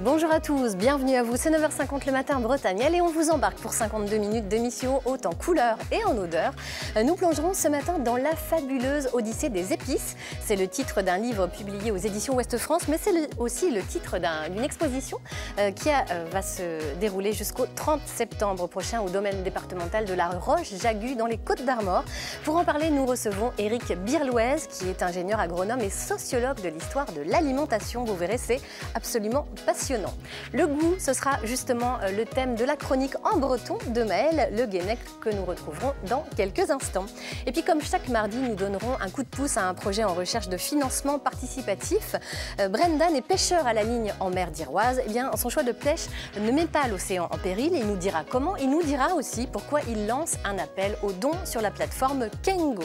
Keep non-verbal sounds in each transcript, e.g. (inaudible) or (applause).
Bonjour à tous, bienvenue à vous. C'est 9h50 le matin, en Bretagne. Allez, on vous embarque pour 52 minutes d'émission haute en couleur et en odeur. Nous plongerons ce matin dans la fabuleuse Odyssée des épices. C'est le titre d'un livre publié aux éditions Ouest France, mais c'est aussi le titre d'une exposition euh, qui euh, va se dérouler jusqu'au 30 septembre prochain au domaine départemental de la Roche-Jagu dans les Côtes d'Armor. Pour en parler, nous recevons Eric Birlouez, qui est ingénieur agronome et sociologue de l'histoire de l'alimentation. Vous verrez, c'est absolument passionnant. Le goût, ce sera justement euh, le thème de la chronique en breton de Maël Le Guénec que nous retrouverons dans quelques instants. Et puis comme chaque mardi, nous donnerons un coup de pouce à un projet en recherche de financement participatif. Euh, Brendan est pêcheur à la ligne en mer d'Iroise. Eh bien, son choix de pêche ne met pas l'océan en péril. Il nous dira comment. Il nous dira aussi pourquoi il lance un appel aux dons sur la plateforme Kengo.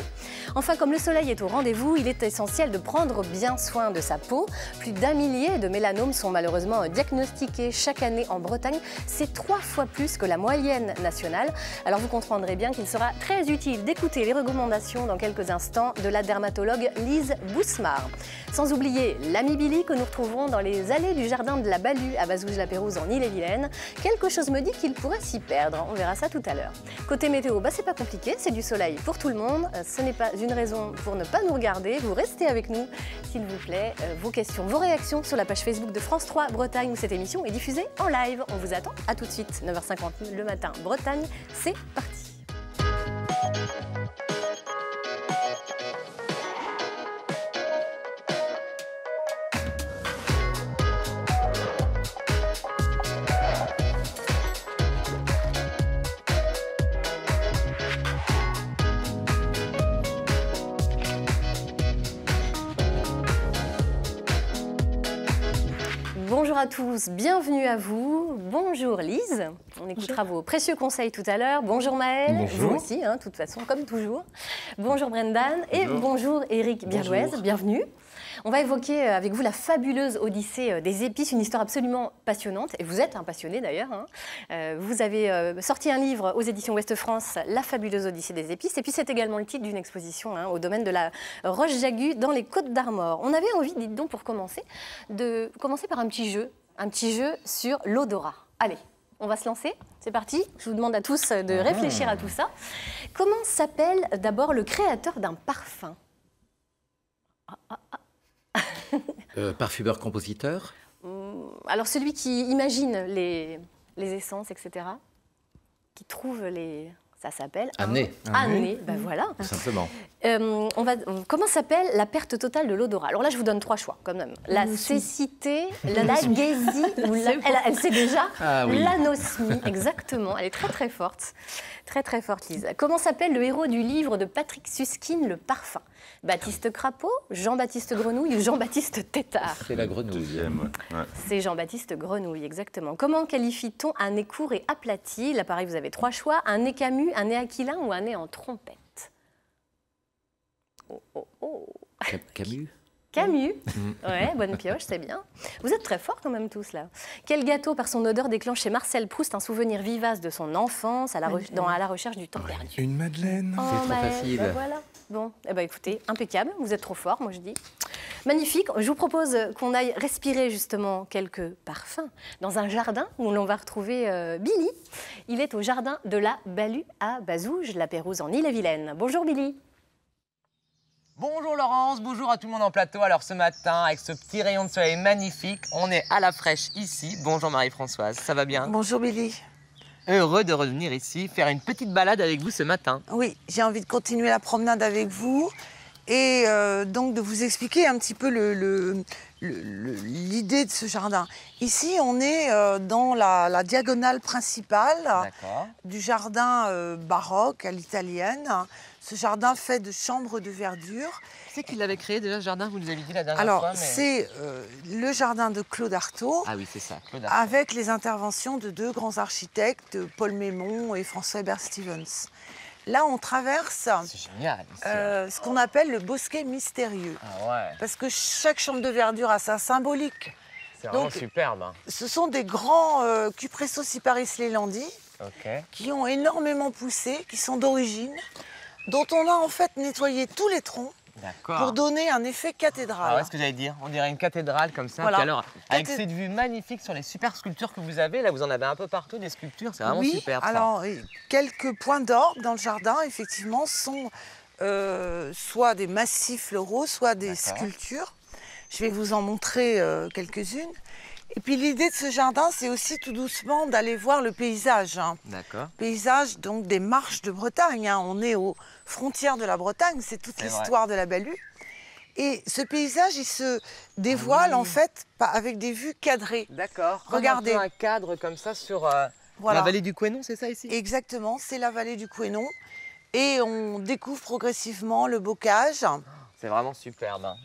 Enfin, comme le soleil est au rendez-vous, il est essentiel de prendre bien soin de sa peau. Plus d'un millier de mélanomes sont malheureusement diagnostiqués chaque année en Bretagne. C'est trois fois plus que la moyenne nationale. Alors vous comprendrez bien qu'il sera très utile d'écouter les recommandations dans quelques instants de la dermatologue Lise Bousmar. Sans oublier l'amibilie que nous retrouverons dans les allées du jardin de la Balue à Bazouge-la-Pérouse en Ille-et-Vilaine. Quelque chose me dit qu'il pourrait s'y perdre. On verra ça tout à l'heure. Côté météo, bah, c'est pas compliqué, c'est du soleil pour tout le monde. Euh, ce n'est pas une raison pour ne pas nous regarder. Vous restez avec nous, s'il vous plaît. Euh, vos questions, vos réactions sur la page Facebook de France 3 Bretagne où cette émission est diffusée en live. On vous attend à tout de suite, 9h50 le matin, Bretagne. C'est parti. à tous, bienvenue à vous. Bonjour Lise, on écoutera vos précieux conseils tout à l'heure. Bonjour Maëlle, vous aussi, hein, de toute façon, comme toujours. Bonjour Brendan et bonjour Eric birjouez bienvenue. On va évoquer euh, avec vous la fabuleuse Odyssée euh, des épices, une histoire absolument passionnante. Et vous êtes un passionné d'ailleurs. Hein. Euh, vous avez sorti un livre aux éditions Ouest France, La fabuleuse Odyssée des épices. Et puis c'est également le titre d'une exposition hein, au domaine de la Roche-Jagu dans les Côtes d'Armor. On avait envie, dites donc pour commencer, de commencer par un petit jeu. Un petit jeu sur l'odorat. Allez, on va se lancer C'est parti Je vous demande à tous de ah. réfléchir à tout ça. Comment s'appelle d'abord le créateur d'un parfum ah, ah, (laughs) Euh, Parfumeur-compositeur hum, Alors celui qui imagine les, les essences, etc. Qui trouve les, ça s'appelle Année. Année, ben voilà. Tout simplement. Hum, on va, comment s'appelle la perte totale de l'odorat Alors là, je vous donne trois choix quand même. La cécité, (laughs) la, ou elle, sait déjà, ah l'anosmie, (laughs) exactement. Elle est très très forte. Très très forte, Lise. Comment s'appelle le héros du livre de Patrick Suskin, Le Parfum Baptiste Crapaud, Jean-Baptiste Grenouille ou Jean-Baptiste Tétard C'est la grenouille. C'est Jean-Baptiste Grenouille, exactement. Comment qualifie-t-on un nez court et aplati Là, pareil, vous avez trois choix un nez camus, un nez aquilin ou un nez en trompette oh, oh, oh. Camus Camus. Mm. Ouais, bonne pioche, c'est bien. Vous êtes très forts quand même tous là. Quel gâteau par son odeur déclenche chez Marcel Proust un souvenir vivace de son enfance à la, recherche du temps perdu Une madeleine. Oh, c'est trop bah, facile. Bah, voilà. Bon, eh ben, écoutez, impeccable. Vous êtes trop forts, moi je dis. Magnifique. Je vous propose qu'on aille respirer justement quelques parfums dans un jardin où l'on va retrouver euh, Billy. Il est au jardin de la Balue à Bazouge, la Pérouse en ile et vilaine Bonjour Billy. Bonjour Laurence, bonjour à tout le monde en plateau. Alors ce matin, avec ce petit rayon de soleil magnifique, on est à la fraîche ici. Bonjour Marie-Françoise, ça va bien Bonjour Billy. Heureux de revenir ici, faire une petite balade avec vous ce matin. Oui, j'ai envie de continuer la promenade avec vous et euh, donc de vous expliquer un petit peu l'idée de ce jardin. Ici, on est euh, dans la, diagonale principale du jardin euh, baroque à l'italienne. Ce jardin fait de chambres de verdure. C'est qu'il l'avait créé déjà, ce jardin, vous nous avez dit la dernière Alors, fois. Alors, c'est euh, le jardin de Claude Artaud. Ah oui, c'est ça, Claude Artaud. Avec les interventions de deux grands architectes, Paul Mémon et François hébert Stevens. Là, on traverse génial, hein. euh, ce qu'on appelle le bosquet mystérieux. Ah ouais. Parce que chaque chambre de verdure a sa symbolique. C'est vraiment superbe. Hein. Ce sont des grands euh, Cupressos Cyparis les qui ont énormément poussé, qui sont d'origine dont on a en fait nettoyé tous les troncs pour donner un effet cathédrale. Alors, ah ce que j'allais dire, on dirait une cathédrale comme ça. alors, avec cette vue magnifique sur les super sculptures que vous avez, là vous en avez un peu partout des sculptures, c'est vraiment oui, super. Alors, quelques points d'orgue dans le jardin, effectivement, sont euh, soit des massifs floraux, soit des sculptures. Je vais vous en montrer euh, quelques-unes. Et puis l'idée de ce jardin, c'est aussi tout doucement d'aller voir le paysage. Hein. D'accord. Paysage donc des marches de Bretagne. Hein. On est au, frontière de la Bretagne, c'est toute l'histoire de la Balue. Et ce paysage, il se dévoile ah en fait avec des vues cadrées. D'accord. Regardez. Un cadre comme ça sur euh, la vallée du Couénon, c'est ça ici Exactement, c'est la vallée du Couénon. Et on découvre progressivement le bocage. C'est vraiment superbe. Hein.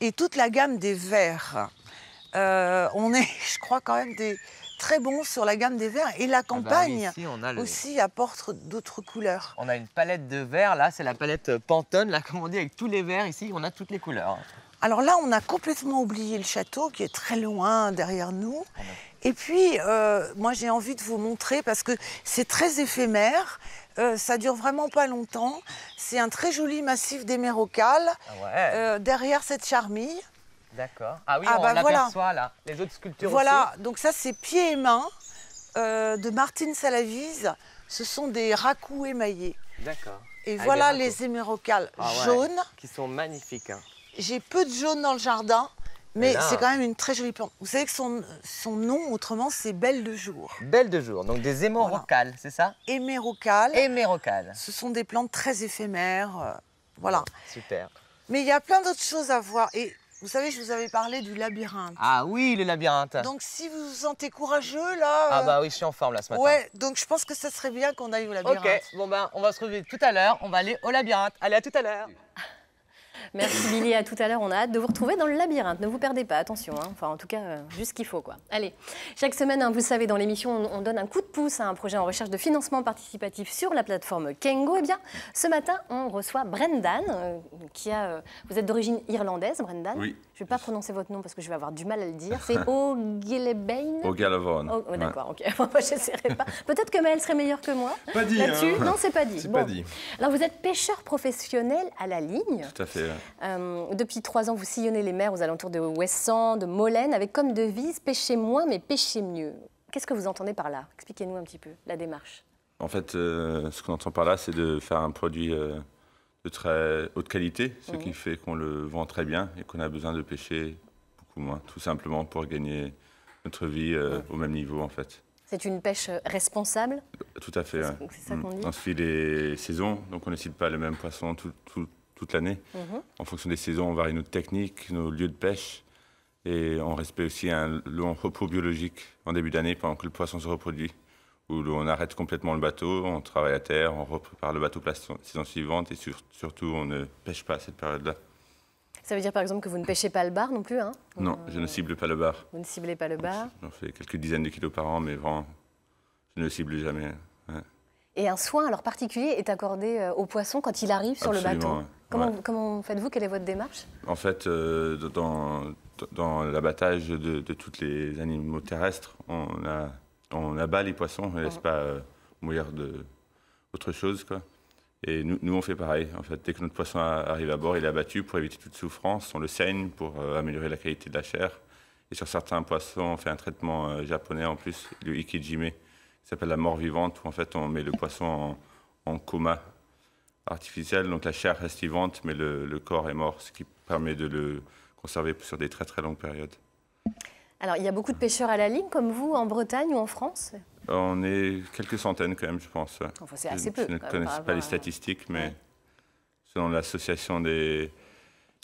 Et toute la gamme des verts. Euh, on est, (laughs) je crois, quand même des, très bon sur la gamme des verts. Et la ah bah campagne aussi apporte d'autres couleurs. On a une palette de verts, là, c'est la palette Pantone, là, (laughs) comme on dit, avec tous les verts ici, on a toutes les couleurs. Alors là, on a complètement oublié le château qui est très loin derrière nous. Ah et puis, euh, moi, j'ai envie de vous montrer parce que c'est très éphémère. Euh, ça dure vraiment pas longtemps. C'est un très joli massif des ah euh, derrière cette charmille. D'accord. Ah oui, ah on bah l'aperçoit là, les autres sculptures Voilà, donc ça c'est Pieds et mains euh, de Martine Salavise. Ce sont des racous émaillés. D'accord. Et ah, voilà les hémérocales ah jaunes. qui sont magnifiques. Hein. J'ai peu de jaunes dans le jardin, mais c'est quand même une très jolie plante. Vous savez que son, son nom, autrement, c'est Belle de jour. Belle de jour, donc des hémérocales, c'est ça Hémérocales. Hémérocales. Ce sont des plantes très éphémères. Euh, voilà. Super. Mais il y a plein d'autres choses à voir. Et vous savez, je vous avais parlé du labyrinthe. Ah oui, le labyrinthe. Donc si vous vous sentez courageux là. Ah euh, bah oui, je suis en forme là ce matin. Ouais, donc je pense que ça serait bien qu'on aille au labyrinthe. Ok, bon ben on va se retrouver tout à l'heure. On va aller au labyrinthe. Allez, à tout à l'heure. Merci Billy, à tout à l'heure. On a hâte de vous retrouver dans le labyrinthe. Ne vous perdez pas, attention. Hein. Enfin, en tout cas, euh, juste ce qu'il faut. Quoi. Allez, chaque semaine, hein, vous savez, dans l'émission, on, donne un coup de pouce à un projet en recherche de financement participatif sur la plateforme Kengo. Eh bien, ce matin, on reçoit Brendan, euh, qui a. Euh, vous êtes d'origine irlandaise, Brendan Oui. Je ne vais pas prononcer votre nom parce que je vais avoir du mal à le dire. C'est (laughs) O'Gillibane O'Gallevon. Oh, d'accord, ok. (laughs) Moi, je ne pas. Peut-être que Maëlle serait meilleure que moi. Pas dit. Hein. Non, c'est pas dit. C'est pas dit. Alors, vous êtes pêcheur professionnel à la ligne. Tout à fait. Euh, euh, depuis trois ans, vous sillonnez les mers aux alentours de Wesson, de Molène, avec comme devise pêcher moins mais pêcher mieux. Qu'est-ce que vous entendez par là Expliquez-nous un petit peu la démarche. En fait, euh, ce qu'on entend par là, c'est de faire un produit de très haute qualité, ce qui mhm. fait qu'on le vend très bien et qu'on a besoin de pêcher beaucoup moins, tout simplement pour gagner notre vie au même niveau en fait. C'est une pêche responsable Tout à fait. C'est ça qu'on mhm. dit. On suit les saisons, donc on ne cible pas le même poisson tout, tout, toute l'année. Mhm. En fonction des saisons, on varie nos techniques, nos lieux de pêche. Et on respecte aussi un long repos biologique en début d'année pendant que le poisson se reproduit, où on arrête complètement le bateau, on travaille à terre, on prépare le bateau pour la saison suivante et surtout on ne pêche pas à cette période-là. Ça veut dire par exemple que vous ne pêchez pas le bar non plus hein Non, je ne cible pas le bar. Vous ne ciblez pas le bar J'en fais quelques dizaines de kilos par an, mais vraiment, je ne le cible jamais. Hein. Et un soin alors particulier est accordé euh, au poisson quand il arrive sur le bateau Comment, faites-vous Quelle est votre démarche En fait, euh, dans, l'abattage de, de tous les animaux terrestres, on, a, on abat les poissons, on ne laisse pas euh, mourir de autre chose. Quoi. Et nous, nous, on fait pareil. En fait, dès que notre poisson arrive à bord, il est abattu pour éviter toute souffrance. On le saigne pour euh, améliorer la qualité de la chair. Et sur certains poissons, on fait un traitement japonais en plus, le ikijime, qui s'appelle la mort vivante, où en fait on met le poisson en, en coma artificielle, donc la chair reste vivante, mais le, corps est mort, ce qui permet de le conserver sur des très très longues périodes. Alors, il y a beaucoup de pêcheurs à la ligne, comme vous, en Bretagne ou en France On est quelques centaines quand même, je pense. Enfin, c'est assez peu. Je ne connais pas les statistiques, mais selon l'association des,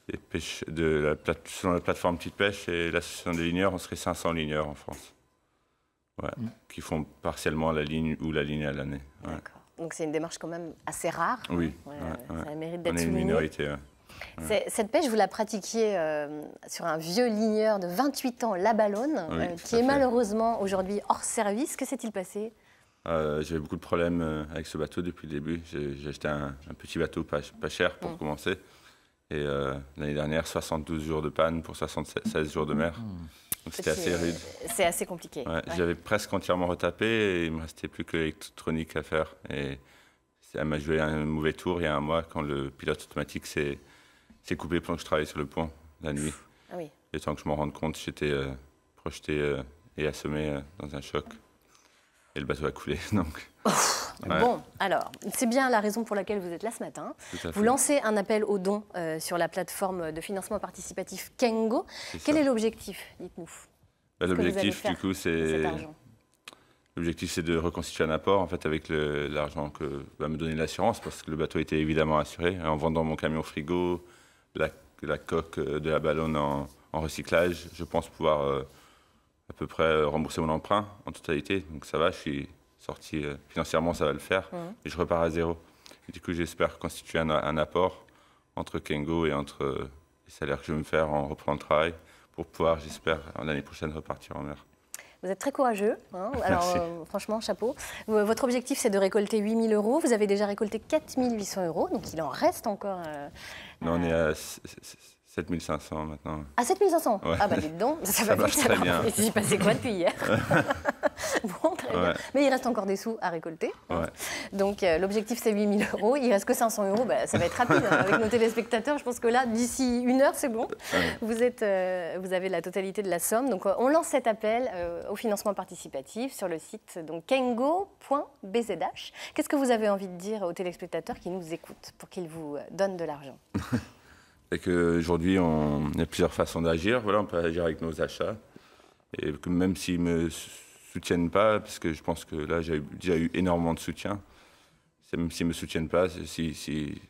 des de la, selon la plateforme Petite Pêche et l'association des ligneurs, on serait 500 ligneurs en France, mm. qui font partiellement la ligne ou la ligne à l'année. D'accord. Donc c'est une démarche quand même assez rare. Oui. mérite d'être une minorité. Cette pêche, vous la pratiquiez euh, sur un vieux ligneur de 28 ans, la Ballonne, euh, qui est malheureusement aujourd'hui hors service. Que s'est-il passé euh, J'avais beaucoup de problèmes avec ce bateau depuis le début. J'ai acheté un, petit bateau pas, cher pour mm. commencer. Et l'année dernière, 72 jours de panne pour 76 jours de mer. Mm c'était assez rude. C'est assez compliqué. J'avais presque entièrement retapé et il me restait plus que l'électronique à faire. Et elle m'a joué un mauvais tour il y a un mois quand le pilote automatique s'est coupé pendant que je travaillais sur le pont la nuit. Ah et tant que je m'en rende compte, j'étais euh, projeté euh, et assommé euh, dans un choc. Et le bateau a coulé (laughs) donc. Bon, alors, c'est bien la raison pour laquelle vous êtes là ce matin. Vous lancez un appel aux dons euh, sur la plateforme de financement participatif Kengo. Quel est l'objectif Dites-nous. Bah, l'objectif, du coup, c'est. L'objectif, c'est de reconstituer un apport en fait, avec l'argent que va me donner l'assurance, parce que le bateau était évidemment assuré. Hein, en vendant mon camion frigo, la, coque euh, de la ballonne en, recyclage, je pense pouvoir euh, à peu près rembourser mon emprunt en totalité. Donc ça va, je suis sorti euh, financièrement, ça va le faire. Et je repars à zéro. Et du coup, j'espère constituer un, apport entre Kengo et entre euh, les salaires que je vais me faire en reprenant le travail pour pouvoir, j'espère, l'année prochaine repartir en mer. Vous êtes très courageux. Hein. (laughs) Alors, euh, franchement, chapeau. Votre objectif, c'est de récolter 8 000 euros. Vous avez déjà récolté 4 800 euros, donc il en reste encore. Non, on est à 7500 maintenant. Ah 7500 Ah bah dites donc, ça, (laughs) va vite. Très bien. Il s'est passé quoi depuis hier (laughs) (laughs) Bon, très bien. Mais il reste encore des sous à récolter. Donc euh, l'objectif c'est 8000 euros, il reste que 500 euros, bah, ça va être rapide. Hein, avec nos téléspectateurs, je pense que là, d'ici une heure, c'est bon. Vous, êtes, euh, vous avez la totalité de la somme. Donc euh, on lance cet appel au financement participatif sur le site kengo.bzh. Qu'est-ce que vous avez envie de dire aux téléspectateurs qui nous écoutent pour qu'ils vous donnent de l'argent et qu'aujourd'hui, on il y a plusieurs façons d'agir. Voilà, on peut agir avec nos achats. Et même s'ils ne me soutiennent pas, parce que je pense que là, j'ai déjà eu énormément de soutien, même s'ils ne me soutiennent pas, si,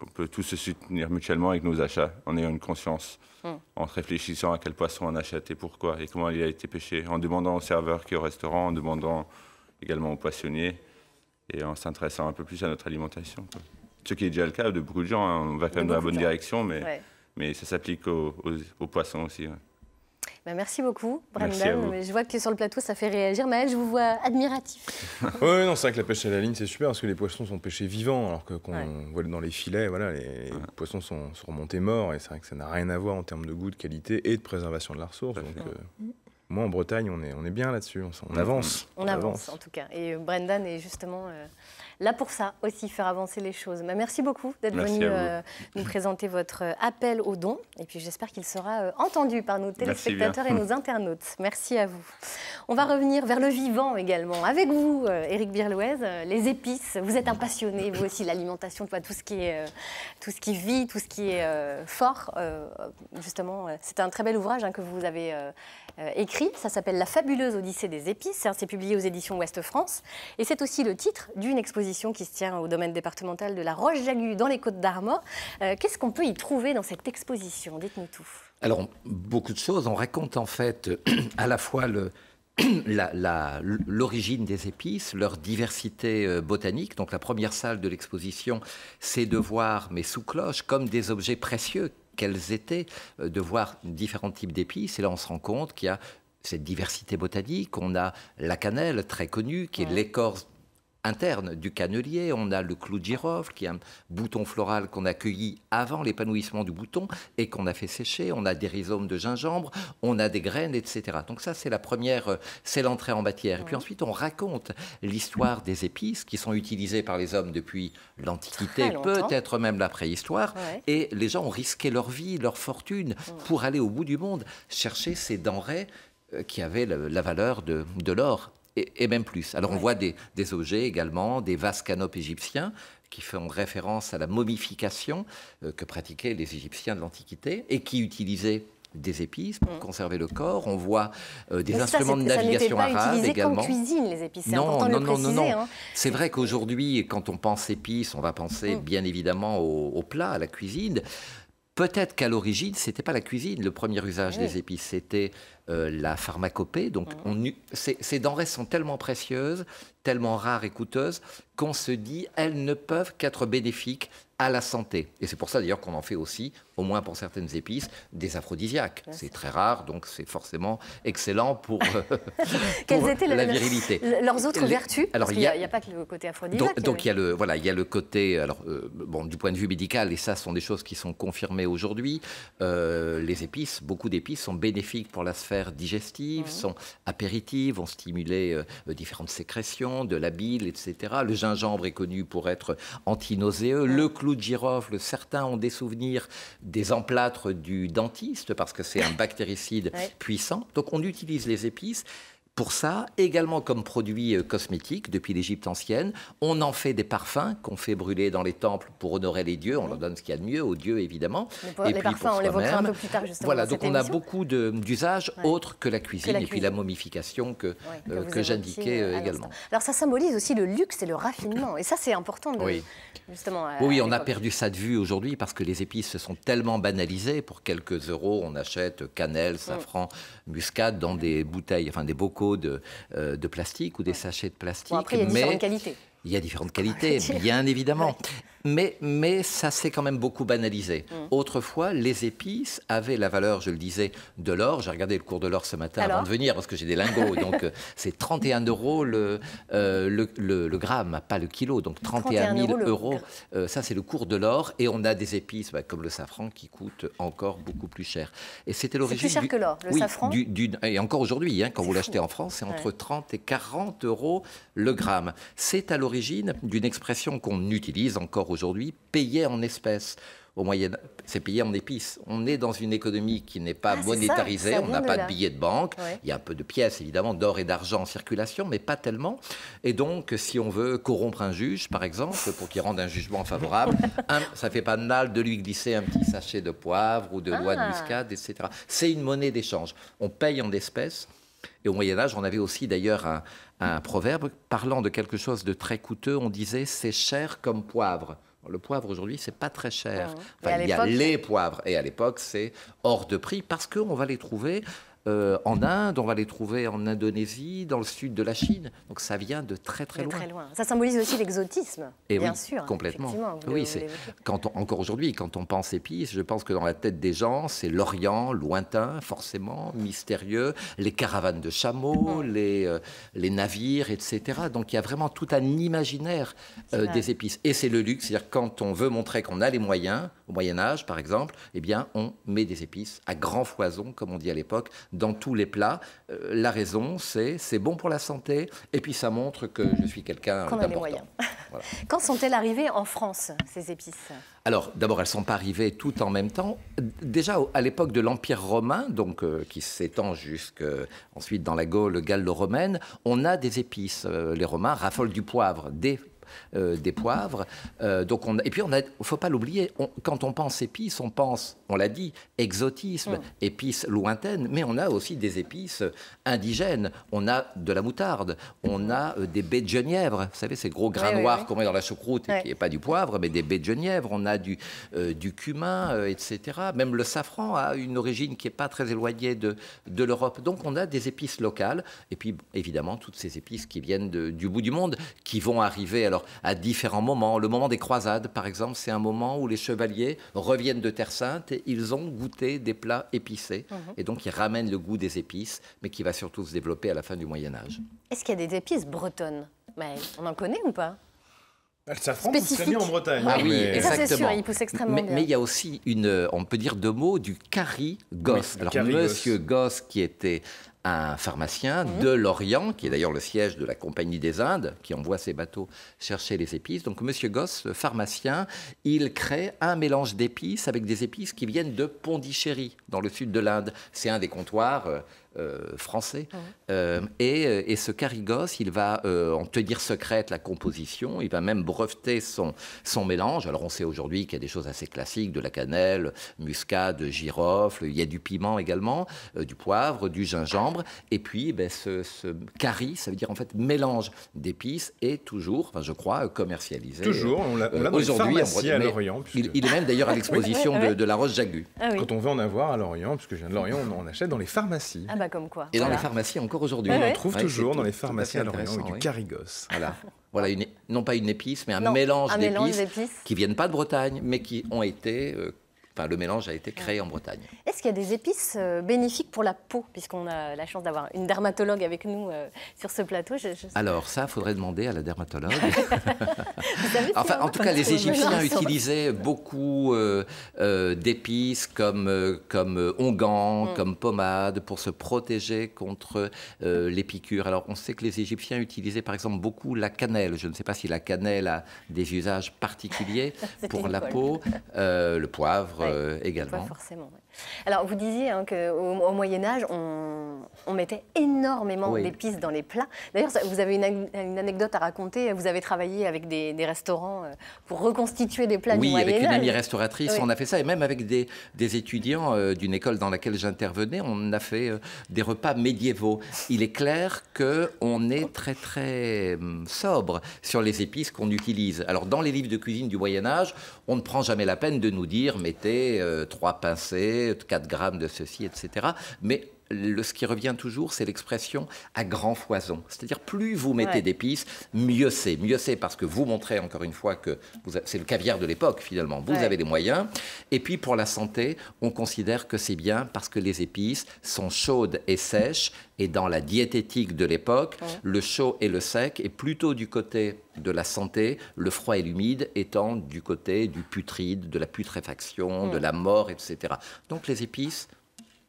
on peut tous se soutenir mutuellement avec nos achats, en ayant une conscience, hmm. en réfléchissant à quel poisson on achète et pourquoi, et comment il a été pêché, en demandant au serveur qui est au restaurant, en demandant également aux poissonniers, et en s'intéressant un peu plus à notre alimentation ce qui est déjà le cas de beaucoup de gens. Hein. on va quand même dans la bonne direction, mais, mais ça s'applique aux, poissons aussi. Bah, merci beaucoup, Brendan. je vois que sur le plateau, ça fait réagir. Mais je vous vois admiratif. (laughs) oui, non, c'est vrai que la pêche à la ligne, c'est super parce que les poissons sont pêchés vivants, alors que qu'on voit dans les filets, voilà, les, poissons sont, remontés morts. Et c'est vrai que ça n'a rien à voir en termes de goût, de qualité et de préservation de la ressource. Euh, moi, en Bretagne, on est, on est bien là-dessus. On, avance. On, avance, en tout cas. Et euh, Brendan est justement. Euh, là pour ça aussi, faire avancer les choses. Bah, merci beaucoup d'être venu euh, nous présenter votre euh, appel au don. Et puis j'espère qu'il sera euh, entendu par nos téléspectateurs et nos (laughs) internautes. Merci à vous. On va revenir vers le vivant également. Avec vous, Éric Birlouez, les épices. Vous êtes un passionné, vous aussi, l'alimentation, tout ce qui est, tout ce qui vit, tout ce qui est fort. justement, c'est un très bel ouvrage hein, que vous avez écrit. Ça s'appelle La fabuleuse Odyssée des épices. C'est publié aux éditions Ouest France. Et c'est aussi le titre d'une exposition qui se tient au domaine départemental de la roche jagu dans les Côtes d'Armor. Euh, qu'est-ce qu'on peut y trouver dans cette exposition Dites-nous tout. Alors, beaucoup de choses. On raconte en fait (clears throat) à la fois le, (clears throat) l'origine des épices, leur diversité euh, botanique. Donc la première salle de l'exposition, c'est de voir, mais sous cloche, comme des objets précieux qu'elles étaient, euh, de voir différents types d'épices. Et là, on se rend compte qu'il y a cette diversité botanique. On a la cannelle, très connue, qui est l'écorce interne du cannelier, on a le clou de girofle, qui est un bouton floral qu'on a cueilli avant l'épanouissement du bouton et qu'on a fait sécher, on a des rhizomes de gingembre, on a des graines, etc. Donc ça, c'est la première, euh, c'est l'entrée en matière. Et puis ensuite, on raconte l'histoire des épices qui sont utilisées par les hommes depuis l'Antiquité, peut-être même la préhistoire, et les gens ont risqué leur vie, leur fortune, pour aller au bout du monde chercher ces denrées euh, qui avaient la valeur de, de l'or et, même plus. Alors on voit des, objets également, des vases canopes égyptiens qui font référence à la momification euh, que pratiquaient les Égyptiens de l'Antiquité et qui utilisaient des épices pour mm. conserver le corps. On voit euh, des instruments de navigation ça pas arabe également. cuisine les épices. Non, non, non, non, hein. non, C'est vrai qu'aujourd'hui, quand on pense épices, on va penser mm. bien évidemment au, plat, à la cuisine. Peut-être qu'à l'origine, ce n'était pas la cuisine. Le premier usage eh des épices, c'était euh, la pharmacopée. Donc, mmh. on, ces, ces, denrées sont tellement précieuses, tellement rares et coûteuses, qu'on se dit elles ne peuvent qu'être bénéfiques à la santé. Et c'est pour ça d'ailleurs qu'on en fait aussi, au moins pour certaines épices, des aphrodisiaques. C'est très rare, donc c'est forcément excellent pour, euh, (laughs) la virilité. leurs autres vertus Alors, il n'y a, pas que le côté aphrodisiaque. Donc, il y a le voilà, il y le côté alors euh, bon du point de vue médical et ça sont des choses qui sont confirmées aujourd'hui. les épices, beaucoup d'épices sont bénéfiques pour la sphère digestives, sont apéritives, vont stimuler euh, euh, différentes sécrétions, de la bile, etc. Le gingembre est connu pour être anti Le clou de girofle, certains ont des souvenirs des emplâtres du dentiste parce que c'est un bactéricide puissant. Donc on utilise les épices pour ça, également comme produit euh, cosmétique depuis l'Égypte ancienne. On en fait des parfums qu'on fait brûler dans les temples pour honorer les dieux. On leur donne ce qu'il y a de mieux aux dieux, évidemment. et les parfums, on les voit un peu plus tard, justement. Voilà, donc on a beaucoup d'usages autres que la cuisine, et puis la momification que, euh, que, j'indiquais euh, également. Alors ça symbolise aussi le luxe et le raffinement. Et ça, c'est important de, oui. justement. oui, on a perdu ça de vue aujourd'hui parce que les épices se sont tellement banalisées. Pour quelques euros, on achète cannelle, mm. safran, muscade dans des bouteilles, enfin des bocaux euh, de, plastique ou des sachets de plastique. il mais... différentes qualités. Il y a différentes (laughs) qualités, bien évidemment mais, ça s'est quand même beaucoup banalisé. Mm. Autrefois, les épices avaient la valeur, je le disais, de l'or. J'ai regardé le cours de l'or ce matin avant de venir parce que j'ai des lingots. (laughs) donc, euh, c'est 31 euros euh, le, le, gramme, pas le kilo. Donc, 31 000 euros. Euh, ça, c'est le cours de l'or. Et on a des épices bah, comme le safran qui coûtent encore beaucoup plus cher. Et c'était l'origine. plus cher que l'or, le safran Et encore aujourd'hui, hein, quand vous l'achetez en France, c'est entre 30 et 40 euros le gramme. C'est à l'origine d'une expression qu'on utilise encore aujourd'hui, payé en espèces. Au moyen, c'est payé en épices. On est dans une économie qui n'est pas ah, monétarisée, on n'a pas de billets de banque, il y a un peu de pièces évidemment, d'or et d'argent en circulation, mais pas tellement. Et donc, si on veut corrompre un juge, par exemple, pour qu'il rende un jugement favorable, ça (laughs) ça fait pas mal de lui glisser un petit sachet de poivre ou de noix ah. de muscade, etc. C'est une monnaie d'échange. On paye en espèces. Et au Moyen Âge, on avait aussi d'ailleurs un, proverbe parlant de quelque chose de très coûteux. On disait c'est cher comme poivre. Le poivre aujourd'hui, c'est pas très cher. Ah il y a les poivres. Et à l'époque, c'est hors de prix parce qu'on va les trouver euh, en Inde, on va les trouver en Indonésie, dans le sud de la Chine. Donc ça vient de très très, loin. Ça symbolise aussi l'exotisme, bien sûr. Complètement. Oui, c'est quand encore aujourd'hui, quand on pense épices, je pense que dans la tête des gens, c'est l'Orient, lointain, forcément, mystérieux, les caravanes de chameaux, mm. euh, les, navires, etc. Donc il y a vraiment tout un imaginaire euh, des épices. Et c'est le luxe, c'est-à-dire quand on veut montrer qu'on a les moyens, au Moyen Âge, par exemple, eh bien, on met des épices à grand foison, comme on dit à l'époque, dans tous les plats. Euh, la raison, c'est c'est bon pour la santé, et puis ça montre que je suis quelqu'un Qu'on (laughs) Quand sont-elles arrivées en France, ces épices Alors, d'abord, elles ne sont pas arrivées toutes en même temps. Déjà, à l'époque de l'Empire romain, donc euh, qui s'étend jusque euh, ensuite dans la Gaule gallo-romaine, on a des épices. les Romains raffolent du poivre, des euh, des poivres. Euh, donc on, et puis, il ne faut pas l'oublier, quand on pense épices, on pense, on l'a dit, exotisme, épices lointaines, mais on a aussi des épices indigènes. On a de la moutarde, on a euh, des baies de genièvre, vous savez, ces gros grains noirs qu'on met dans la choucroute, et qui n'est pas du poivre, mais des baies de genièvre, on a du, du cumin, etc. Même le safran a une origine qui n'est pas très éloignée de, de l'Europe. Donc on a des épices locales, et puis évidemment toutes ces épices qui viennent du bout du monde, qui vont arriver alors à différents moments. Le moment des croisades, par exemple, c'est un moment où les chevaliers reviennent de Terre Sainte et ils ont goûté des plats épicés. Mhm. Et donc, ils ramènent le goût des épices, mais qui va surtout se développer à la fin du Moyen-Âge. Est-ce qu'il y a des épices bretonnes mais On en connaît ou pas le safran pousse en Bretagne. Ah oui, mais... exactement. sûr, il pousse extrêmement bien. Mais il y a aussi une, on peut dire deux mots, du Cari Gosse. Alors, Monsieur Gosse, qui était un pharmacien mmh. de Lorient, qui est d'ailleurs le siège de la Compagnie des Indes, qui envoie ses bateaux chercher les épices. Donc M. Gosse, pharmacien, il crée un mélange d'épices avec des épices qui viennent de Pondichéry, dans le sud de l'Inde. C'est un des comptoirs euh, euh, français. Ah euh, et, euh, et, ce Carigos, il va en tenir secrète la composition, il va même breveter son, son mélange. Alors on sait aujourd'hui qu'il y a des choses assez classiques, de la cannelle, muscade, girofle, il y a du piment également, du poivre, du gingembre. Et puis eh ben, ce, ce cari, ça veut dire en fait mélange d'épices, et toujours, je crois, commercialisé. Toujours, on l'a aujourd'hui à Lorient. Il, est même d'ailleurs à (laughs) l'exposition ah de, la Roche Jagu. Ah Quand on veut en avoir à Lorient, puisque je viens de Lorient, on achète dans les pharmacies. Bah, Et dans les pharmacies encore aujourd'hui. On trouve toujours dans les pharmacies à Lorient du carigos. Voilà. (laughs) non pas une épice, mais un mélange d'épices qui viennent pas de Bretagne, mais qui ont été euh, le mélange a été créé en Bretagne. Est-ce qu'il y a des épices euh, bénéfiques pour la peau, puisqu'on a la chance d'avoir une dermatologue avec nous euh, sur ce plateau Alors ça, faudrait demander à la dermatologue. (laughs) enfin, en tout cas, les Égyptiens utilisaient beaucoup euh, d'épices comme comme onguent, mm. comme pommade pour se protéger contre les piqûres. Alors, on sait que les Égyptiens utilisaient par exemple beaucoup la cannelle. Je ne sais pas si la cannelle a des usages particuliers (laughs) pour la peau, le poivre. Euh, également. forcément. Alors, vous disiez hein, qu'au au Moyen Âge, on, mettait énormément d'épices dans les plats. D'ailleurs, vous avez une, anecdote à raconter. Vous avez travaillé avec des, restaurants euh, pour reconstituer des plats oui, du Moyen Âge. Oui, avec une amie restauratrice, on a fait ça, et même avec des, des étudiants euh, d'une école dans laquelle j'intervenais, on a fait des repas médiévaux. Il est clair que on est très très hum, sobre sur les épices qu'on utilise. Alors, dans les livres de cuisine du Moyen Âge, on ne prend jamais la peine de nous dire mettez 3 pincées, 4 grammes de ceci, etc. Mais le, ce qui revient toujours, c'est l'expression à grand foison. C'est-à-dire, plus vous mettez d'épices, mieux c'est. Mieux c'est parce que vous montrez encore une fois que c'est le caviar de l'époque finalement. Vous avez des moyens. Et puis pour la santé, on considère que c'est bien parce que les épices sont chaudes et sèches. Et dans la diététique de l'époque, le chaud et le sec est plutôt du côté de la santé, le froid et l'humide étant du côté du putride, de la putréfaction, de mm. la mort, etc. Donc les épices,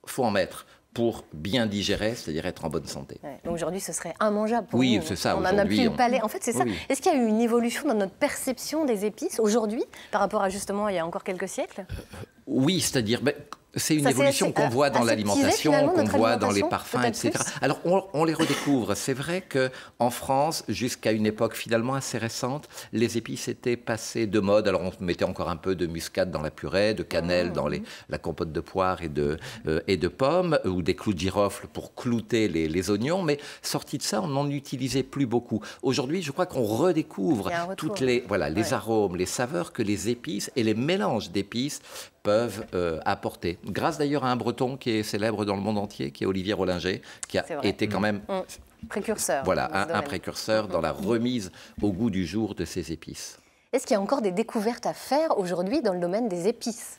faut en mettre pour bien digérer, c'est-à-dire être en bonne santé. Donc aujourd'hui, ce serait immangeable pour oui, Oui, c'est ça. On en a plus le palais. En fait, c'est ça. Est-ce qu'il y a eu une évolution dans notre perception des épices aujourd'hui par rapport à justement il y a encore quelques siècles euh, euh, oui, c'est-à-dire, ben, c'est une évolution qu'on euh, voit dans l'alimentation, qu'on voit dans les parfums, etc. Alors, on, les redécouvre. C'est vrai que en France, jusqu'à une époque finalement assez récente, les épices étaient passées de mode. Alors, on mettait encore un peu de muscade dans la purée, de cannelle ah. dans la compote de poire euh, et de, pommes, ou des clous de girofle pour clouter les, oignons. Mais sorti de ça, on n'en utilisait plus beaucoup. Aujourd'hui, je crois qu'on redécouvre toutes les, voilà, les arômes, les saveurs que les épices et les mélanges d'épices peuvent peuvent euh, apporter. Grâce d'ailleurs à un breton qui est célèbre dans le monde entier, qui est Olivier Rollinger, qui a été quand même... Mmh. Précurseur. Voilà, un, précurseur dans la remise au goût du jour de ces épices. Est-ce qu'il y a encore des découvertes à faire aujourd'hui dans le domaine des épices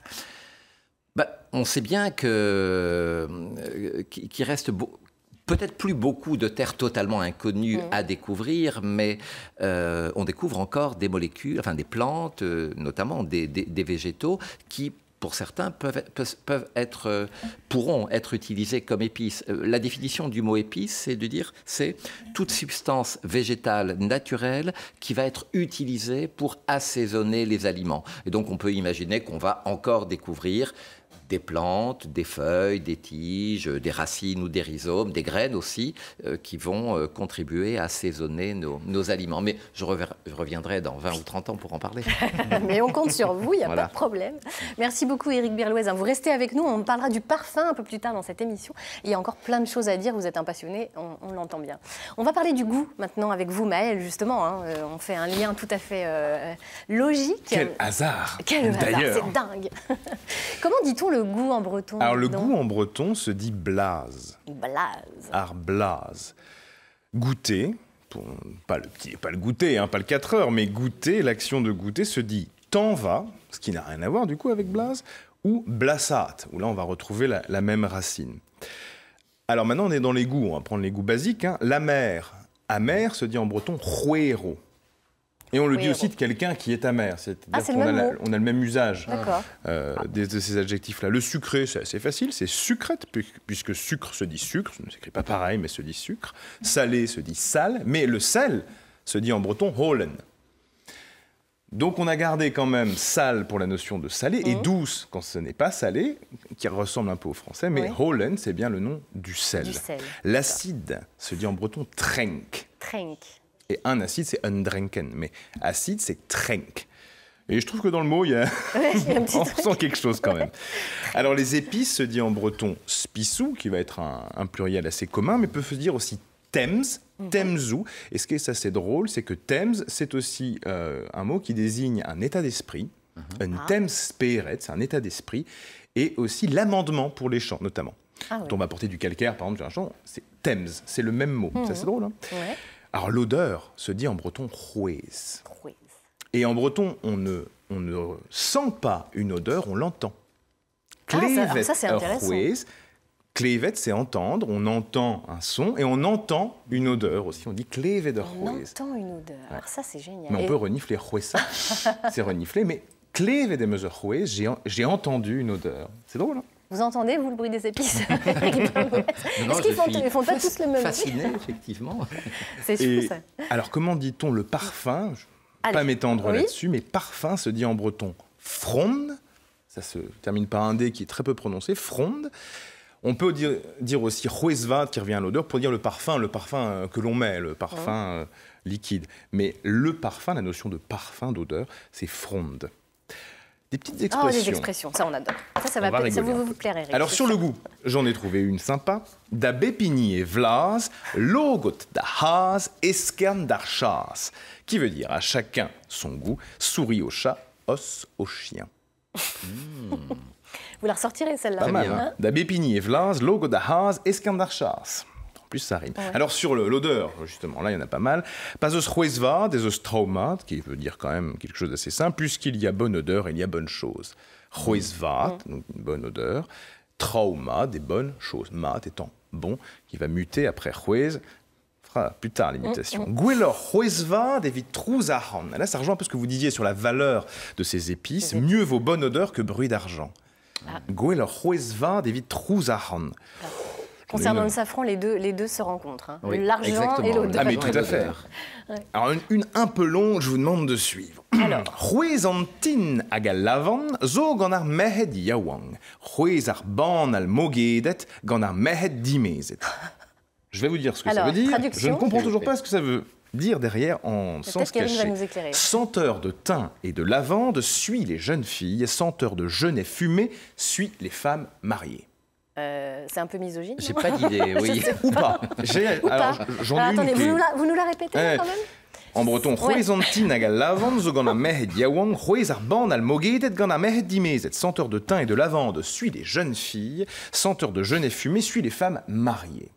bah, On sait bien euh, qu'il qui reste peut-être plus beaucoup de terres totalement inconnues mmh. à découvrir, mais euh, on découvre encore des molécules, enfin des plantes, notamment des, végétaux, qui pour certains, peuvent, peuvent être, euh, pourront être utilisés comme épices. Euh, la définition du mot épice, c'est de dire c'est toute substance végétale naturelle qui va être utilisée pour assaisonner les aliments. Et donc on peut imaginer qu'on va encore découvrir des plantes, des feuilles, des tiges, des racines ou des rhizomes, des graines aussi, euh, qui vont euh, contribuer à assaisonner nos, aliments. Mais je, reviendrai dans 20 ou 30 ans pour en parler. (laughs) Mais on compte sur vous, il n'y a pas de problème. Merci beaucoup Éric Berlouez. Vous restez avec nous, on parlera du parfum un peu plus tard dans cette émission. Il y a encore plein de choses à dire, vous êtes un passionné, on, l'entend bien. On va parler du goût maintenant avec vous Maëlle, justement. Hein. Euh, on fait un lien tout à fait logique. Quel hasard Quel hasard, c'est dingue (laughs) Comment dit-on le le goût en breton Alors, le goût en breton se dit blase. Blase. Ar blase. Goûter, pas, le petit, pas le goûter, hein, pas le 4 heures, mais goûter, l'action de goûter se dit t'en va, ce qui n'a rien à voir du coup avec blase, ou blassat. où là on va retrouver la, même racine. Alors maintenant on est dans les goûts, on va prendre les goûts basiques. Hein. La mer, amer se dit en breton ruero. Et on le dit aussi de quelqu'un qui est amer, ah, cest à a, le même usage euh, ah. de, ces adjectifs-là. Le sucré, c'est assez facile, c'est sucrète, puisque sucre se dit sucre, ça ne s'écrit pas pareil, mais se dit sucre. Salé se dit sale, mais le sel se dit en breton holen. Donc on a gardé quand même sale pour la notion de salé et oh. douce quand ce n'est pas salé, qui ressemble un peu au français, mais holen, c'est bien le nom du sel. sel. L'acide se dit en breton trenk. Trenk. Et un acide, c'est undrinken. Mais acide, c'est trenk. Et je trouve que dans le mot, il y a, (laughs) on sent quelque chose quand même. Alors les épices se dit en breton spissou, qui va être un, pluriel assez commun, mais peut se dire aussi thèmes »,« Thamesou. Mhm. Et ce qui est assez drôle, c'est que thèmes », c'est aussi euh, un mot qui désigne un état d'esprit, mhm. un ah. thème c'est un état d'esprit, et aussi l'amendement pour les champs, notamment. Ah quand on va porter du calcaire, par exemple, sur un champ, c'est Thames, c'est le même mot. Ça, mhm. c'est drôle. Hein alors l'odeur se dit en breton rouez. Et en breton, on ne, on ne sent pas une odeur, on l'entend. Ah, clévet, c'est entendre, on entend un son et on entend une odeur aussi. On dit clévet de On entend une odeur, ça c'est génial. Mais on peut renifler ça (laughs) c'est renifler, mais clévet de mesures rouez, j'ai entendu une odeur. C'est drôle, hein vous entendez, vous, le bruit des épices (laughs) (laughs) Est-ce qu'ils font, font pas tous le même Fasciné, (laughs) effectivement. C'est sûr, ça. Alors, comment dit-on le parfum Je ne vais pas m'étendre là-dessus, mais parfum se dit en breton fronde. Ça se termine par un D qui est très peu prononcé, fronde. On peut dire, dire aussi huesvat, qui revient à l'odeur, pour dire le parfum, le parfum euh, que l'on met, le parfum euh, liquide. Mais le parfum, la notion de parfum, d'odeur, c'est fronde des petites expressions. Ah, des expressions, ça on adore. Ça, ça, va, va ça vous, vous plaire, Eric. Alors, sur le goût, j'en ai trouvé une sympa. Da et vlas, logot da haas, eskern chas. Qui veut dire à chacun son goût, souris au chat, os au chien. (laughs) Vous la ressortirez celle-là. Pas mal. Hein. Da et vlas, logot da haas, eskern chas plus ça rime. Alors sur l'odeur, justement, là il y en a pas mal. Pas Pasos huesva, des traumat » qui veut dire quand même quelque chose d'assez simple, puisqu'il y a bonne odeur, il y a bonne chose. Huesva, mm. donc une bonne odeur. Trauma, des bonnes choses. Mat étant bon, qui va muter après Ruiz. fera plus tard l'imitation. Mm. Gwelor huesva des vitruzahan. Là, ça rejoint un peu ce que vous disiez sur la valeur de ces épices. Mm-hmm. Mieux vaut bonne odeur que bruit d'argent. Ah. Gwelor huesva des vitruzahan. Ah. Concernant le safran, les deux, se rencontrent. Hein. L'argent et l'odeur. Ah, mais tout à fait. Alors, une, un peu longue, je vous demande de suivre. Je vais vous dire ce que ça veut dire. Je ne comprends toujours pas ce que ça veut dire derrière en sens caché. Senteur de thym et de lavande suit les jeunes filles, senteur de genêt fumé suit les femmes mariées. Euh, c'est un peu misogyne. J'ai pas d'idée, (laughs) oui. Ou pas. J'ai, alors, j'en ai attendez, vous nous, la, vous nous la répétez eh, quand même En breton, Ouais. Huizantinaga lavande zogana mehed al huizarban et gana mehed cette Senteur de thym et de lavande suit les jeunes filles, senteur de jeûne et fumée suit les femmes mariées.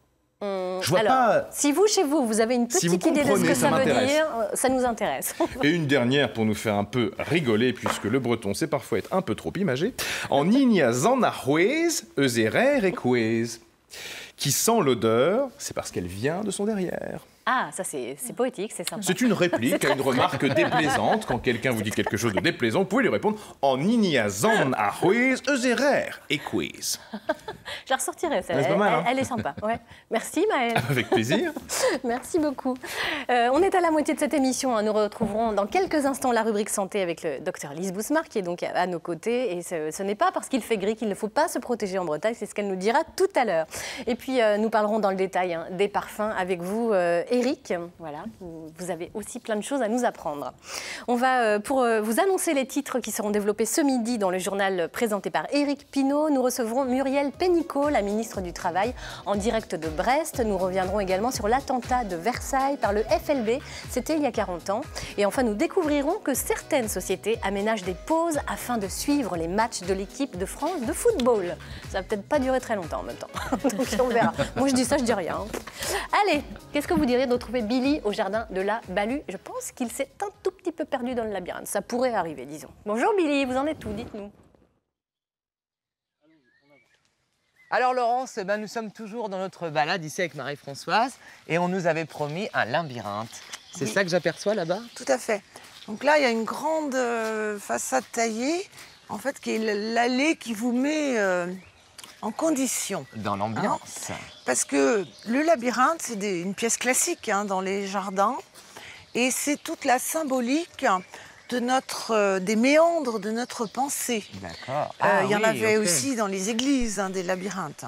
Si vous, chez vous, vous avez une petite idée de ce que ça, veut dire, euh, ça nous intéresse. et une dernière pour nous faire un peu rigoler, puisque le breton sait parfois être un peu trop imagé. En ignazanahuez, euserer et qui sent l'odeur, c'est parce qu'elle vient de son derrière. Ah, ça c'est poétique, c'est sympa. C'est une réplique (laughs) à une remarque déplaisante. Quand quelqu'un vous dit quelque chose de déplaisant, vous pouvez lui répondre en iniazan à huiz et quiz. (laughs) Je la ressortirai elle, hein. elle, est sympa. Merci Maëlle. (laughs) Avec plaisir. Merci beaucoup. Euh, on est à la moitié de cette émission. Hein. Nous retrouverons dans quelques instants la rubrique santé avec le docteur Lise Bousmar qui est donc à nos côtés. Et ce, n'est pas parce qu'il fait gris qu'il ne faut pas se protéger en Bretagne, c'est ce qu'elle nous dira tout à l'heure. Et puis euh, nous parlerons dans le détail hein, des parfums avec vous. Euh, Eric. Voilà, vous avez aussi plein de choses à nous apprendre. On va, euh, pour euh, vous annoncer les titres qui seront développés ce midi dans le journal présenté par Eric Pinault, nous recevrons Muriel Pénicaud, la ministre du Travail, en direct de Brest. Nous reviendrons également sur l'attentat de Versailles par le FLB. C'était il y a 40 ans. Et enfin, nous découvrirons que certaines sociétés aménagent des pauses afin de suivre les matchs de l'équipe de France de football. Ça va peut-être pas durer très longtemps en même temps. (laughs) Donc on verra. Moi je dis ça, je dis rien. Allez, qu'est-ce que vous direz? de retrouver Billy au jardin de la Balue. Je pense qu'il s'est un tout petit peu perdu dans le labyrinthe. Ça pourrait arriver, disons. Bonjour Billy, vous en êtes où Dites-nous. Alors Laurence, ben, nous sommes toujours dans notre balade ici avec Marie-Françoise et on nous avait promis un labyrinthe. C'est ça que j'aperçois là-bas Tout à fait. Donc là, il y a une grande euh, façade taillée, en fait, qui est l'allée qui vous met euh, en condition. Dans l'ambiance. Hein. parce que le labyrinthe, c'est une pièce classique hein, dans les jardins. Et c'est toute la symbolique de notre, euh, des méandres de notre pensée. D'accord. Euh, ah il y en avait aussi dans les églises, hein, des labyrinthes.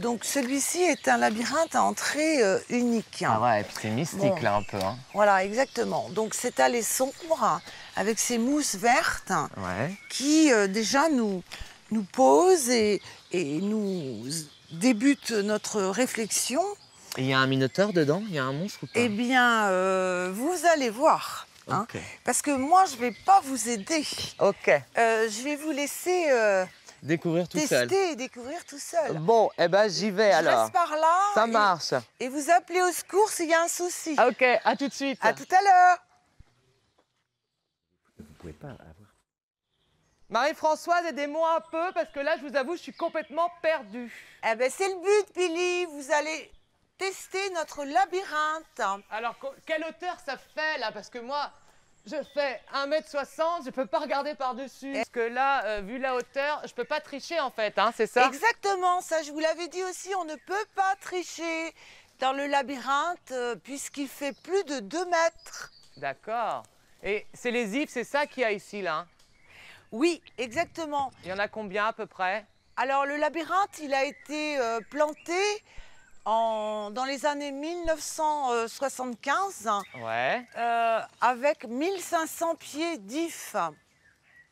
Donc celui-ci est un labyrinthe à entrée euh, unique. Ah ouais, et puis c'est mystique là un peu. Voilà, exactement. Donc cette allée sombre avec ses mousses vertes qui déjà nous, nous posent et, et nous débute notre réflexion. Il y a un minuteur dedans Il y a un monstre ou pas Eh bien, euh, vous allez voir. Hein. Parce que moi, je ne vais pas vous aider. Ok. Euh, je vais vous laisser euh, découvrir tout tester et découvrir tout seul. Bon, eh ben j'y vais alors. Je par là. Ça marche. Et, vous appelez au secours s'il y a un souci. Ok, à tout de suite. À tout à l'heure. Vous pouvez pas. Marie-Françoise, aidez-moi un peu parce que là, je vous avoue, je suis complètement perdue. Eh ben, c'est le but, Billy. Vous allez tester notre labyrinthe. Alors, quelle hauteur ça fait là Parce que moi, je fais 1m60, je peux pas regarder par-dessus. Parce que là, euh, vu la hauteur, je peux pas tricher en fait, hein, c'est ça Exactement, ça je vous l'avais dit aussi, on ne peut pas tricher dans le labyrinthe euh, puisqu'il fait plus de 2 mètres. D'accord. Et c'est les ifs, c'est ça qu'il y a ici là hein? Oui, exactement. Il y en a combien à peu près Alors le labyrinthe, il a été euh, planté dans les années 1975 ouais. Euh, avec 1500 pieds d'if.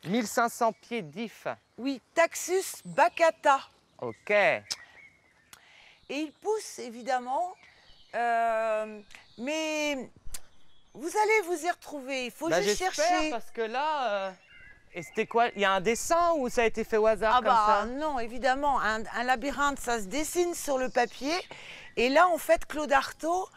1500 pieds d'if Oui, Taxus Bacata. Ok. Et il pousse évidemment, euh, mais vous allez vous y retrouver. Il faut bah, chercher. parce que là. Et c'était quoi Il y a un dessin ou ça a été fait au hasard ah bah, Non, évidemment, un, labyrinthe, ça se dessine sur le papier. Et là, en fait, Claude Artaud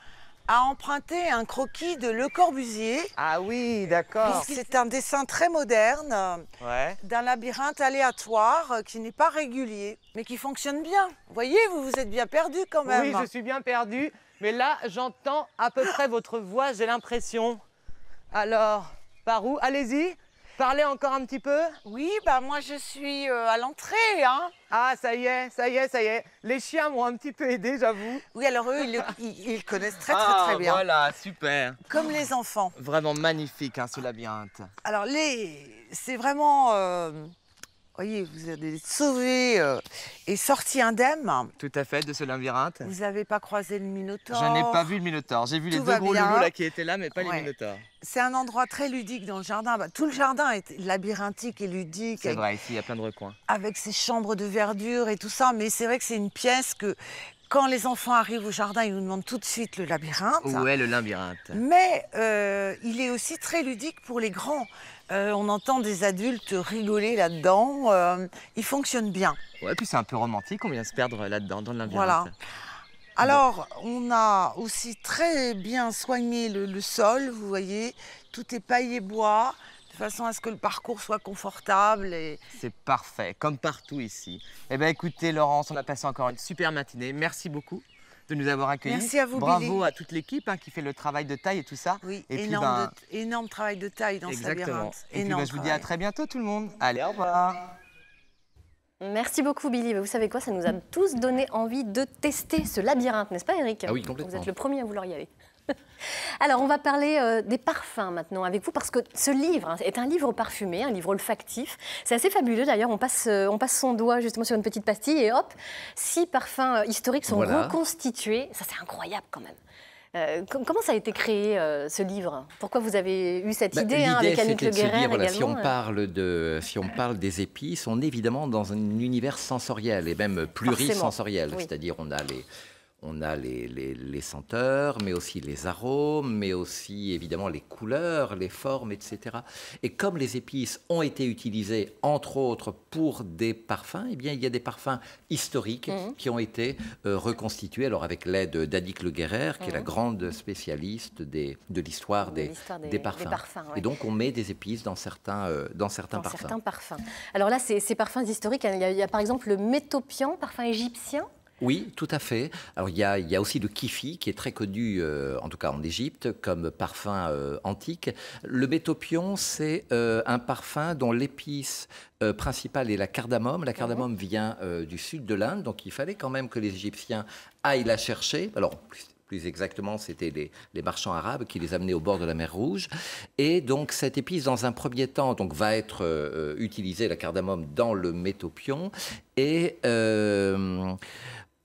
a emprunté un croquis de Le Corbusier. Ah oui, d'accord. C'est un dessin très moderne ouais. d'un labyrinthe aléatoire euh, qui n'est pas régulier, mais qui fonctionne bien. Vous voyez, vous vous êtes bien perdu quand même. Oui, je suis bien perdu. Mais là, j'entends à peu près votre voix, j'ai l'impression. Alors, par où Allez-y Parlez encore un petit peu Oui, bah moi je suis euh, à l'entrée. Hein. Ah, ça y est, ça y est, ça y est. Les chiens m'ont un petit peu aidé, j'avoue. Oui, alors eux, ils, (laughs) connaissent très, très, ah, très ah, bien. Voilà, super. Comme les enfants. Vraiment magnifique, hein, ce labyrinthe. Alors, les... c'est vraiment. Euh, voyez, vous avez sauvé euh, et sorti indemne. Tout à fait, de ce labyrinthe. Vous n'avez pas croisé le Minotaure. Je n'ai pas vu le Minotaure. J'ai vu les deux gros loulous qui étaient là, mais pas les C'est un endroit très ludique dans le jardin. Bah, tout le jardin est labyrinthique et ludique. C'est vrai, ici, il y a plein de recoins. Avec ses chambres de verdure et tout ça. Mais c'est vrai que c'est une pièce que quand les enfants arrivent au jardin, ils nous demandent tout de suite le labyrinthe. est le labyrinthe. Mais euh, il est aussi très ludique pour les grands. Euh, on entend des adultes rigoler là-dedans. Euh, il fonctionne bien. Ouais, puis c'est un peu romantique. On vient se perdre là-dedans, dans le labyrinthe. Voilà. Alors, on a aussi très bien soigné le, sol, vous voyez, tout est paillé bois, de façon à ce que le parcours soit confortable. Et... C'est parfait, comme partout ici. Eh bien écoutez Laurence, on a passé encore une super matinée. Merci beaucoup de nous avoir accueillis. Merci à vous, Bravo à toute l'équipe hein, qui fait le travail de taille et tout ça. Oui, énorme, ben, énorme travail de taille dans ce labyrinthe. Et puis ben, je vous dis à très bientôt tout le monde. Allez, au revoir. Merci beaucoup Billy. Ben, vous savez quoi, ça nous a tous donné envie de tester ce labyrinthe, n'est-ce pas Eric ah Oui, complètement. Vous êtes le premier à vouloir y aller. (laughs) Alors, on va parler euh, des parfums maintenant avec vous, parce que ce livre est un livre parfumé, un livre olfactif. C'est assez fabuleux d'ailleurs, on passe, euh, on passe son doigt justement sur une petite pastille et hop, six parfums euh, historiques sont reconstitués. Ça, c'est incroyable quand même. comment ça a été créé ce livre Pourquoi vous avez eu cette bah, idée hein, avec Annick Le si, on parle de, si on parle des épices, on est évidemment dans un univers sensoriel et même plurisensoriel. C'est-à-dire, on a les on a les, senteurs, mais aussi les arômes, mais aussi évidemment les couleurs, les formes, etc. Et comme les épices ont été utilisées, entre autres, pour des parfums, eh bien, il y a des parfums historiques mmh. qui ont été euh, reconstitués, alors avec l'aide d'Adik Le Guerrer, qui est la mmh. grande spécialiste des, de l'histoire des, parfums. Et donc, on met des épices dans certains, euh, dans certains, parfums. Alors là, ces, parfums historiques, hein, il y, a, il y a par exemple le métopian, parfum égyptien, oui, tout à fait. Alors il y a, aussi le kifi qui est très connu, euh, en tout cas en Égypte, comme parfum euh, antique. Le métopion, c'est euh, un parfum dont l'épice principale est la cardamome. La cardamome vient du sud de l'Inde, donc il fallait quand même que les Égyptiens aillent la chercher. Alors plus exactement, c'était les, marchands arabes qui les amenaient au bord de la mer Rouge. Et donc, cette épice, dans un premier temps, donc, va être utilisée, la cardamome, dans le métopion. Et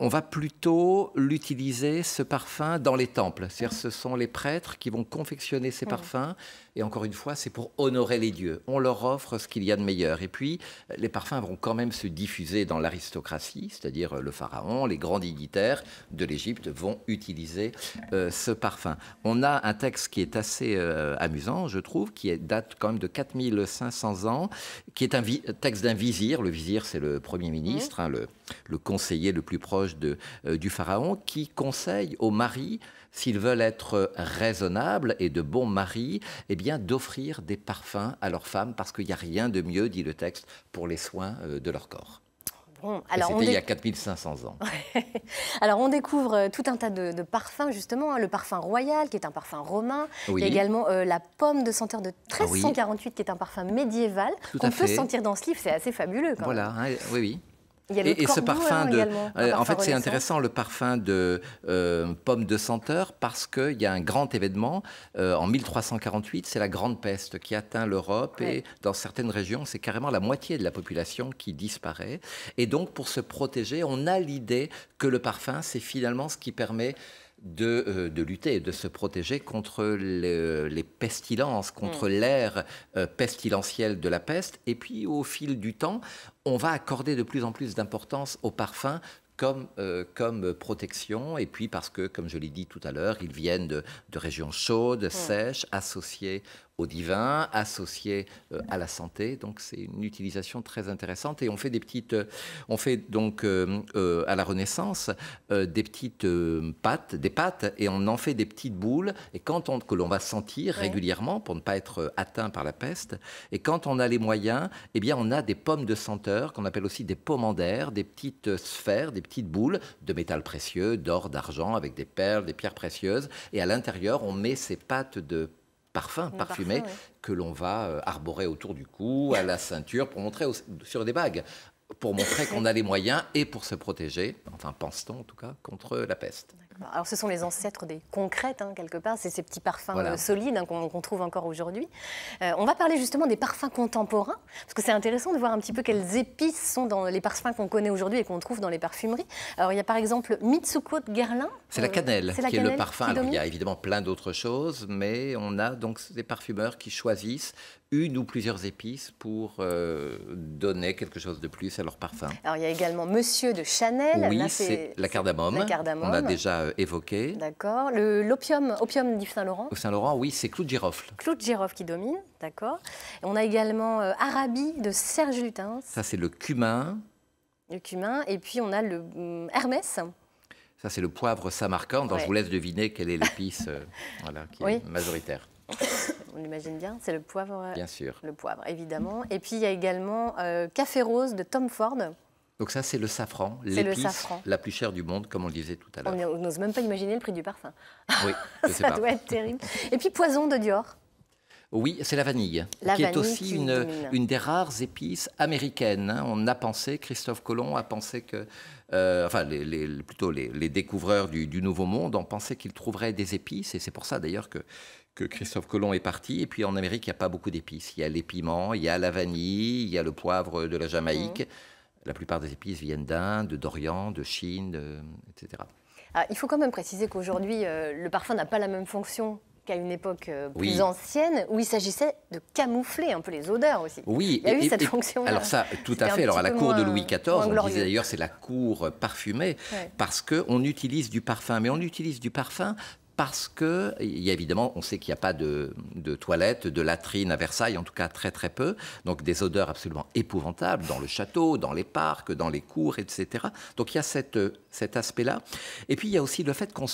on va plutôt l'utiliser, ce parfum, dans les temples. C'est-à-dire ce sont les prêtres qui vont confectionner ces parfums et encore une fois, c'est pour honorer les dieux. On leur offre ce qu'il y a de meilleur. Et puis, les parfums vont quand même se diffuser dans l'aristocratie, c'est-à-dire euh, le pharaon, les grands dignitaires de l'Égypte vont utiliser euh, ce parfum. On a un texte qui est assez euh, amusant, je trouve, qui date quand même de 4500 ans, qui est un texte d'un vizir. Le vizir, c'est le premier ministre, hein, le, conseiller le plus proche du pharaon, qui conseille au maris s'ils veulent être raisonnables et de bons maris, eh bien d'offrir des parfums à leurs femmes parce qu'il n'y a rien de mieux, dit le texte, pour les soins euh, de leur corps. Bon, alors C'était il y a 4500 ans. (laughs) alors on découvre euh, tout un tas de, parfums justement, hein, le parfum royal qui est un parfum romain, il y a également euh, la pomme de senteur de 1348 ah qui est un parfum médiéval qu'on peut sentir dans ce livre, c'est assez fabuleux. voilà, hein, oui oui et, ce parfum de, euh, en fait, c'est intéressant le parfum de euh, pomme de senteur parce qu'il y a un grand événement euh, en 1348, c'est la grande peste qui atteint l'Europe et dans certaines régions, c'est carrément la moitié de la population qui disparaît. Et donc, pour se protéger, on a l'idée que le parfum, c'est finalement ce qui permet de, euh, de lutter, de se protéger contre les pestilences, contre l'air mm. l'ère euh, pestilentielle de la peste. Et puis au fil du temps, on va accorder de plus en plus d'importance aux parfums comme, euh, comme, protection, et puis parce que, comme je l'ai dit tout à l'heure, ils viennent de, régions chaudes, mm. sèches, associées au divin, associé euh, à la santé. Donc c'est une utilisation très intéressante. Et on fait des petites, euh, on fait donc euh, à la Renaissance des petites pâtes, des pâtes, et on en fait des petites boules. Et quand on que l'on va sentir régulièrement pour ne pas être atteint par la peste. Et quand on a les moyens, eh bien on a des pommes de senteur qu'on appelle aussi des pommandères, des petites sphères, des petites boules de métal précieux, d'or, d'argent, avec des perles, des pierres précieuses. Et à l'intérieur, on met ces pâtes de parfum, parfumé, que l'on va euh, arborer autour du cou, à la ceinture, pour montrer sur des bagues, pour montrer qu'on a les moyens et pour se protéger, enfin pense-t-on en tout cas, contre la peste. Alors, ce sont les ancêtres des concrètes, hein, quelque part. C'est ces petits parfums euh, solides hein, qu'on trouve encore aujourd'hui. Euh, on va parler justement des parfums contemporains, parce que c'est intéressant de voir un petit peu quelles épices sont dans les parfums qu'on connaît aujourd'hui et qu'on trouve dans les parfumeries. Alors, il y a par exemple Mitsuko de Guerlain. C'est la euh, cannelle qui est le parfum. il y a évidemment plein d'autres choses, mais on a donc des parfumeurs qui choisissent une ou plusieurs épices pour donner quelque chose de plus à leur parfum. Alors il y a également Monsieur de Chanel. Oui, c'est la cardamome. La cardamome. On a déjà euh, évoqué. D'accord. L'opium opium d'Yves Saint-Laurent Au Saint-Laurent, oui, c'est Claude de Girofle. Clou qui domine, d'accord. On a également euh, Arabie de Serge Lutens. Ça, c'est le cumin. Le cumin. Et puis, on a le mm, Hermès. Ça, c'est le poivre Samarcande. dont je vous laisse deviner quelle est l'épice euh, (laughs) qui est majoritaire. (coughs) On l'imagine bien, c'est le poivre. Bien sûr. Le poivre, évidemment. Et puis, il y a également Café Rose de Tom Ford. Donc ça, c'est le safran, l'épice la plus chère du monde, comme on le disait tout à l'heure. On n'ose même pas imaginer le prix du parfum. Oui, (laughs) ça doit être terrible. Et puis poison de Dior. Oui, c'est la vanille, qui est aussi une, une, des rares épices américaines. Hein. On a pensé, Christophe Colomb a pensé que, euh, enfin, les, plutôt les, les découvreurs du, du, Nouveau Monde ont pensé qu'ils trouveraient des épices, et c'est pour ça d'ailleurs que, que, Christophe Colomb est parti. Et puis en Amérique, il n'y a pas beaucoup d'épices. Il y a les piments, il y a la vanille, il y a le poivre de la Jamaïque. Mmh. La plupart des épices viennent d'Inde, d'Orient, de Chine, euh, etc. Ah, il faut quand même préciser qu'aujourd'hui, euh, le parfum n'a pas la même fonction qu'à une époque euh, plus ancienne, où il s'agissait de camoufler un peu les odeurs aussi. Oui, il y a eu cette fonction. Alors ça, tout à fait. Alors à la cour de Louis XIV, on disait d'ailleurs c'est la cour parfumée, parce qu'on utilise du parfum, mais on utilise du parfum parce que, y a évidemment, on sait qu'il n'y a pas de, toilettes, de latrines à Versailles, en tout cas très très peu, donc des odeurs absolument épouvantables dans le château, dans les parcs, dans les cours, etc. Donc il y a cet aspect-là. Et puis il y a aussi le fait qu'on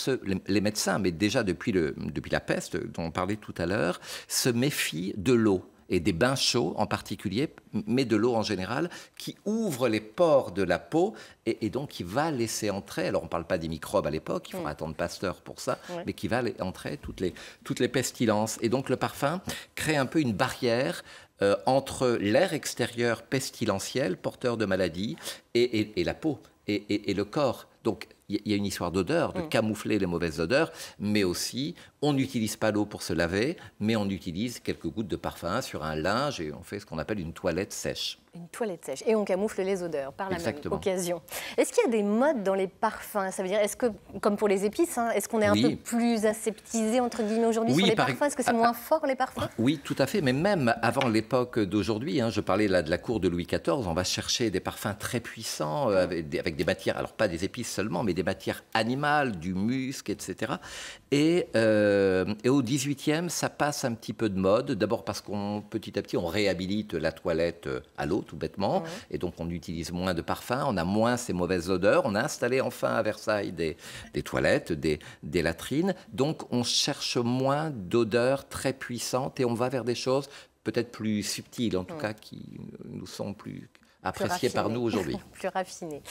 les médecins, mais déjà depuis, depuis la peste dont on parlait tout à l'heure, se méfient de l'eau et des bains chauds en particulier, mais de l'eau en général, qui ouvre les pores de la peau et, donc qui va laisser entrer, alors on ne parle pas des microbes à l'époque, il faudra attendre Pasteur pour ça, mais qui va entrer toutes les, toutes les pestilences. Et donc le parfum crée un peu une barrière euh, entre l'air extérieur pestilentiel, porteur de maladies, et, la peau et, et le corps. Donc il y a une histoire d'odeur, de camoufler les mauvaises odeurs, mais aussi on n'utilise pas l'eau pour se laver, mais on utilise quelques gouttes de parfum sur un linge et on fait ce qu'on appelle une toilette sèche. Une toilette sèche. Et on camoufle les odeurs par la même occasion. Est-ce qu'il y a des modes dans les parfums Ça veut dire, est-ce que, comme pour les épices, hein, est-ce qu'on est un peu plus aseptisé, entre guillemets, aujourd'hui sur les parfums Est-ce que c'est moins ah, ah, fort, les parfums ah, Oui, tout à fait. Mais même avant l'époque d'aujourd'hui, hein, je parlais là de la cour de Louis XIV, on va chercher des parfums très puissants, euh, avec, des, matières, alors pas des épices seulement, mais des matières animales, du musc, etc. Et... Euh, et au 18e, ça passe un petit peu de mode. D'abord parce qu'on petit à petit, on réhabilite la toilette euh, à l'eau, tout bêtement. Et donc, on utilise moins de parfums, on a moins ces mauvaises odeurs. On a installé enfin à Versailles des, toilettes, des, latrines. Donc, on cherche moins d'odeurs très puissantes et on va vers des choses peut-être plus subtiles, en tout cas, qui nous sont plus apprécié par nous aujourd'hui. (laughs) plus raffiné.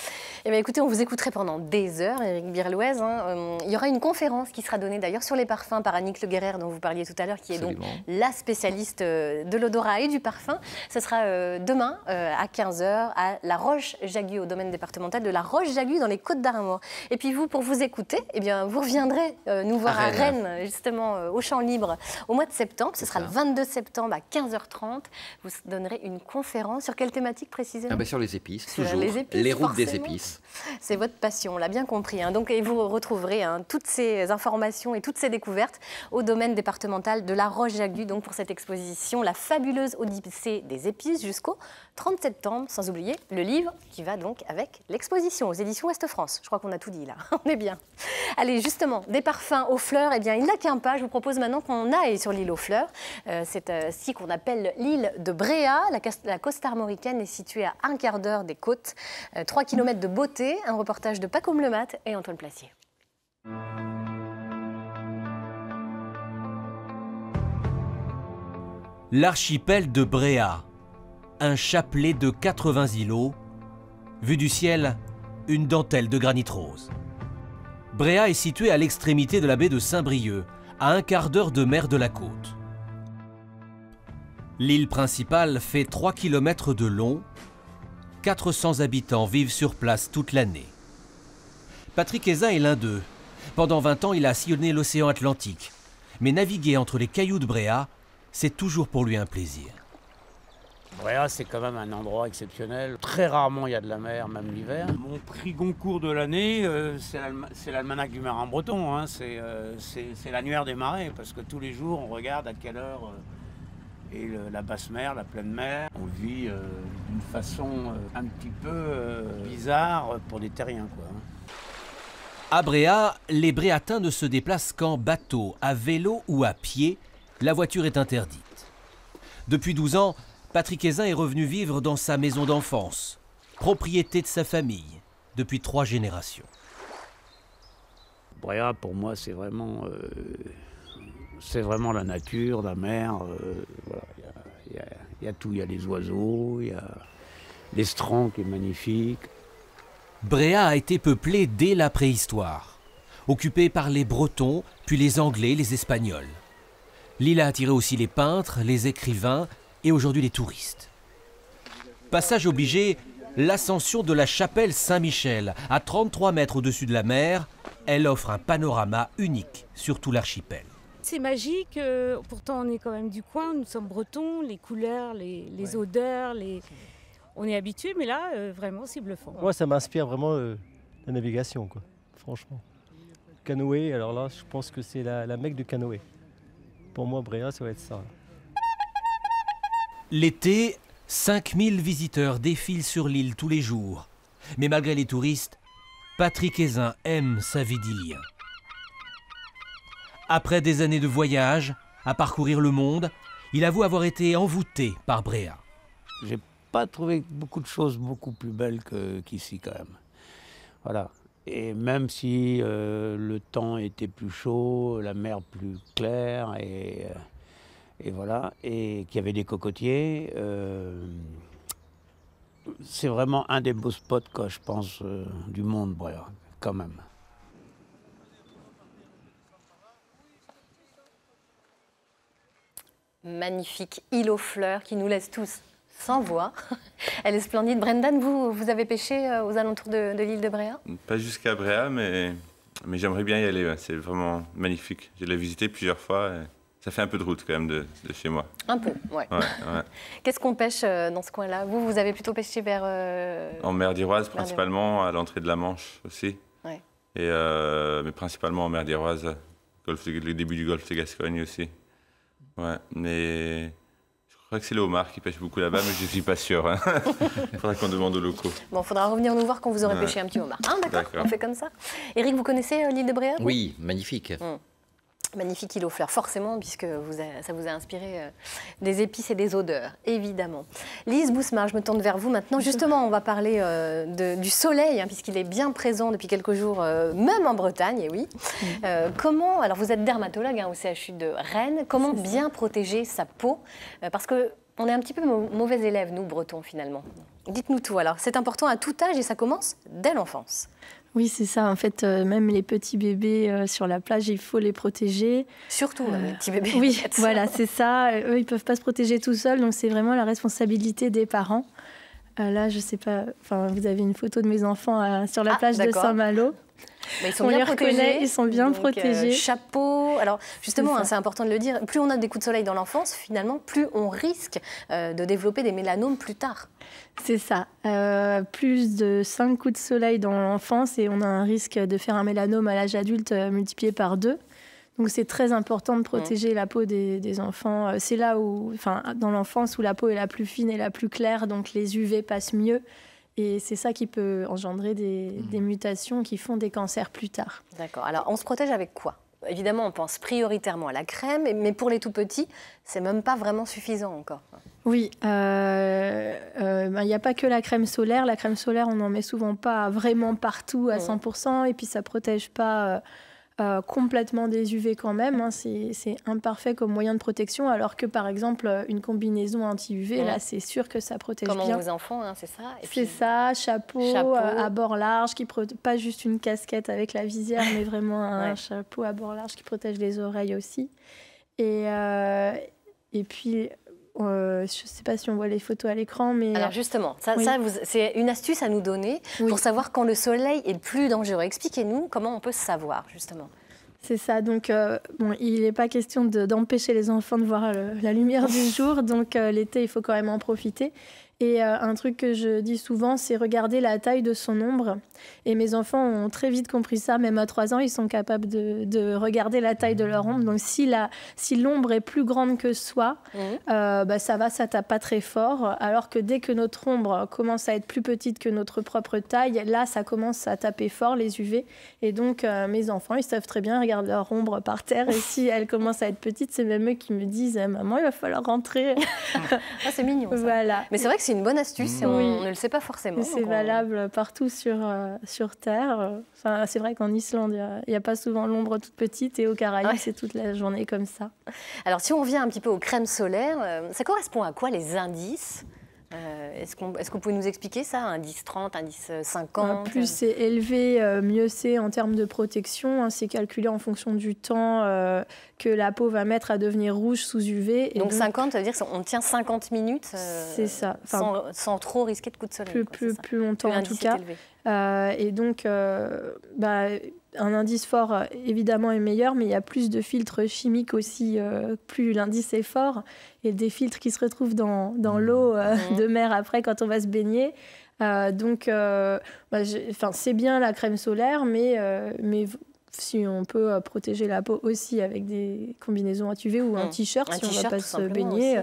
Eh bien, écoutez, on vous écouterait pendant des heures, Eric Birlouez. Hein. Euh, il y aura une conférence qui sera donnée d'ailleurs sur les parfums par Annick Le Guerrer, dont vous parliez tout à l'heure, qui est donc la spécialiste euh, de l'odorat et du parfum. Ce sera euh, demain à 15h à La Roche-Jagu, au domaine départemental de La Roche-Jagu, dans les Côtes d'Armor. Et puis vous, pour vous écouter, eh bien, vous reviendrez nous voir à Rennes, justement, au Champ Libre, au mois de septembre. Ce sera le 22 septembre à 15h30. Vous donnerez une conférence sur quelle thématique précisément ah bah, sur les épices, toujours. Les, routes des épices. C'est votre passion, on l'a bien compris. Hein. Donc, et vous retrouverez hein, toutes ces informations et toutes ces découvertes au domaine départemental de la roche jagu donc pour cette exposition, la fabuleuse Odyssée des épices jusqu'au 30 septembre, sans oublier le livre qui va donc avec l'exposition aux éditions Ouest-France. Je crois qu'on a tout dit là, (laughs) on est bien. Allez, justement, des parfums aux fleurs, eh bien, il n'a qu'un pas. Je vous propose maintenant qu'on aille sur l'île aux fleurs. Euh, c'est euh, qu'on appelle l'île de Bréa. La, la, armoricaine est située à un quart d'heure des côtes. 3 euh, km de beauté, un reportage de Paco Lemat et Antoine Placier. L'archipel de Bréa, un chapelet de 80 îlots, vu du ciel, une dentelle de granit rose. Bréa est située à l'extrémité de la baie de Saint-Brieuc, à un quart d'heure de mer de la côte. L'île principale fait 3 km de long 400 habitants vivent sur place toute l'année. Patrick Aizin est l'un d'eux. Pendant 20 ans, il a sillonné l'océan Atlantique. Mais naviguer entre les cailloux de Bréa, c'est toujours pour lui un plaisir. Bréa, c'est quand même un endroit exceptionnel. Très rarement il y a de la mer, même l'hiver. Mon prix Goncourt de l'année, euh, c'est l'almanach du marin breton. Hein. C'est la euh, l'annuaire des marées, parce que tous les jours, on regarde à quelle heure. Euh, et la basse mer, la pleine mer. On vit euh, d'une façon euh, un petit peu euh, bizarre pour des terriens. Quoi. Hein. À Bréa, les Bréatins ne se déplacent qu'en bateau, à vélo ou à pied. La voiture est interdite. Depuis 12 ans, Patrick Aizin est revenu vivre dans sa maison d'enfance, propriété de sa famille, depuis trois générations. Bréa, pour moi, c'est vraiment c'est vraiment la nature, la mer. Euh, il y, a tout. Il y a les oiseaux, il y a l'estran qui est magnifique. Bréa a été peuplée dès la préhistoire, occupée par les Bretons, puis les Anglais, les Espagnols. L'île a attiré aussi les peintres, les écrivains et aujourd'hui les touristes. Passage obligé, l'ascension de la chapelle Saint-Michel, à 33 mètres au-dessus de la mer, elle offre un panorama unique sur tout l'archipel c'est magique. Euh, pourtant, on est quand même du coin, nous sommes bretons, les couleurs, les, odeurs, les... on est habitué, mais là, euh, vraiment, c'est bluffant. Moi, ça m'inspire vraiment euh, la navigation, quoi, franchement. Canoë, alors là, je pense que c'est la, la mecque du canoë. Pour moi, Bréa, ça va être ça. L'été, 5000 visiteurs défilent sur l'île tous les jours. Mais malgré les touristes, Patrick Aisin aime sa vie d'Ilien. Après des années de voyage, à parcourir le monde, il avoue avoir été envoûté par Bréa. J'ai pas trouvé beaucoup de choses beaucoup plus belles qu'ici quand même. Voilà. Et même si euh, le temps était plus chaud, la mer plus claire, et, euh, voilà, et qu'il y avait des cocotiers, euh, c'est vraiment un des beaux spots, quoi, je pense, du monde, Bréa, quand même. magnifique île aux fleurs qui nous laisse tous sans voix. (laughs) Elle est splendide. Brendan, vous, vous avez pêché euh, aux alentours de, l'île de Bréa Pas jusqu'à Bréa, mais, mais j'aimerais bien y aller. C'est vraiment magnifique. Je l'ai visité plusieurs fois. ça fait un peu de route quand même de, chez moi. Un peu, ouais. (laughs) Qu'est-ce qu'on pêche euh, dans ce coin-là Vous, vous avez plutôt pêché vers... Euh, en mer d'Iroise, principalement, à l'entrée de la Manche aussi. Et, mais principalement en mer d'Iroise, le début du golfe de Gascogne aussi. Ouais, mais je crois que c'est le homard qui pêche beaucoup là-bas, mais je ne suis pas sûr. Il hein. (laughs) faudra qu'on demande aux locaux. Bon, il faudra revenir nous voir quand vous aurez pêché un petit homard. Hein, d'accord, on fait comme ça. Eric, vous connaissez euh, l'île de Bréa Oui, magnifique. Hmm. Magnifique île aux fleurs, forcément, puisque ça vous a inspiré euh, des épices et des odeurs, évidemment. Lise Bousmar, je me tourne vers vous maintenant. Justement, on va parler euh, du soleil, hein, puisqu'il est bien présent depuis quelques jours, euh, même en Bretagne, et oui. comment, alors vous êtes dermatologue hein, au CHU de Rennes, comment bien protéger sa peau Parce que on est un petit peu mauvais élèves, nous, Bretons, finalement. Dites-nous tout alors. C'est important à tout âge et ça commence dès l'enfance. Oui, c'est ça. En fait, euh, même les petits bébés euh, sur la plage, il faut les protéger. Surtout euh, les petits bébés. Oui, voilà, c'est ça. Eux, ils peuvent pas se protéger tout seuls, donc c'est vraiment la responsabilité des parents. là, je sais pas. Enfin, vous avez une photo de mes enfants sur la ah, plage de Saint-Malo. Bah, ils sont on bien les reconnaît, Ils sont bien euh, protégés. chapeau. Alors justement, hein, c'est important de le dire. Plus on a des coups de soleil dans l'enfance, finalement, plus on risque euh, de développer des mélanomes plus tard. C'est ça. Euh, plus de 5 coups de soleil dans l'enfance et on a un risque de faire un mélanome à l'âge adulte multiplié par 2. Donc c'est très important de protéger mmh. la peau des, des enfants. C'est là où, enfin, dans l'enfance où la peau est la plus fine et la plus claire, donc les UV passent mieux. Et c'est ça qui peut engendrer mmh. des, mutations qui font des cancers plus tard. D'accord. Alors, on se protège avec quoi Évidemment, on pense prioritairement à la crème, mais pour les tout petits, c'est même pas vraiment suffisant encore. Oui, euh, euh, ben, il n'y a pas que la crème solaire. La crème solaire, on n'en met souvent pas vraiment partout à 100%, mmh. et puis ça protège pas. Euh, euh, complètement désuvé quand même. Hein. c'est imparfait comme moyen de protection, alors que par exemple euh, une combinaison anti-UV, là c'est sûr que ça protège les bien. Comme enfants, hein, c'est ça. C'est ça, chapeau, euh, à bord large, qui pas juste une casquette avec la visière, mais vraiment un chapeau à bord large qui protège les oreilles aussi. Et, et puis euh, je ne sais pas si on voit les photos à l'écran, mais... Alors euh, justement, ça, c'est une astuce à nous donner pour savoir quand le soleil est le plus dangereux. Expliquez-nous comment on peut savoir, justement. C'est ça, donc euh, bon, il n'est pas question d'empêcher les enfants de voir la lumière du (laughs) jour, donc l'été, il faut quand même en profiter. Et euh, un truc que je dis souvent, c'est regarder la taille de son ombre. Et mes enfants ont très vite compris ça, même à 3 ans, ils sont capables de, regarder la taille de leur ombre. Donc si l'ombre si est plus grande que soi, mmh. euh, bah, ça va, ça tape pas très fort. Alors que dès que notre ombre commence à être plus petite que notre propre taille, là, ça commence à taper fort les UV. Et donc euh, mes enfants, ils savent très bien, regarder leur ombre par terre. Et si elle commence à être petite, c'est même eux qui me disent, maman, il va falloir rentrer. (laughs) ah, c'est mignon. Ça. Voilà. Mais c'est vrai que c'est une bonne astuce et on, ne le sait pas forcément. C'est valable partout sur, euh, sur Terre. c'est vrai qu'en Islande, il n'y a, pas souvent l'ombre toute petite et au Caraïbes, c'est toute la journée comme ça. Alors si on vient un petit peu aux crèmes solaires, euh, ça correspond à quoi les indices euh, est-ce qu'on est que vous nous expliquer ça Indice 30, indice 50 Plus euh? c'est élevé, euh, mieux c'est en termes de protection. Hein, c'est calculé en fonction du temps que la peau va mettre à devenir rouge sous UV. Et donc, 50, ça veut dire qu'on tient 50 minutes ça. sans, trop risquer de coup de soleil. Plus, plus, longtemps en tout cas. et donc, bah, un indice fort euh, évidemment est meilleur, mais il y a plus de filtres chimiques aussi, euh, plus l'indice est fort, et des filtres qui se retrouvent dans, mmh. l'eau euh, (laughs) de mer après quand on va se baigner. donc, bah, c'est bien la crème solaire, mais, mais si on peut protéger la peau aussi avec des combinaisons à UV ou un mmh. t-shirt si on ne va pas se baigner,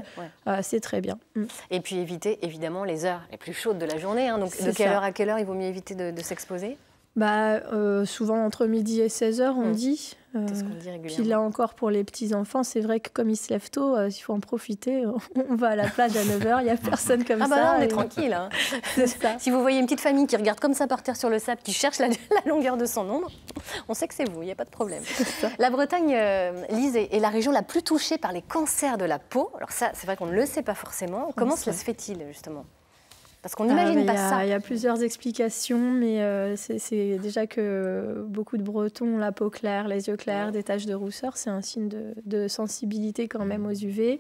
c'est très bien. Mmh. Et puis éviter évidemment les heures les plus chaudes de la journée. Hein. donc de quelle heure à quelle heure il vaut mieux éviter de s'exposer bah, euh, Souvent entre midi et 16h, on hmm. dit. Euh, qu'il là encore, pour les petits-enfants, c'est vrai que comme ils se lèvent tôt, euh, s'il il faut en profiter. (laughs) On va à la plage à 9h, il n'y a (laughs) personne comme ah bah ça. on est tranquille. Hein. (laughs) Si vous voyez une petite famille qui regarde comme ça par terre sur le sable, qui cherche la, longueur de son ombre, on sait que c'est vous, il n'y a pas de problème. La Bretagne, lisez, est, la région la plus touchée par les cancers de la peau. Alors ça, c'est vrai qu'on ne le sait pas forcément. Comment cela se fait-il, justement parce qu'on n'imagine ah, pas ça. Il y a plusieurs explications, mais euh, c'est déjà que beaucoup de Bretons ont la peau claire, les yeux clairs, des taches de rousseur. C'est un signe de, sensibilité quand même aux UV.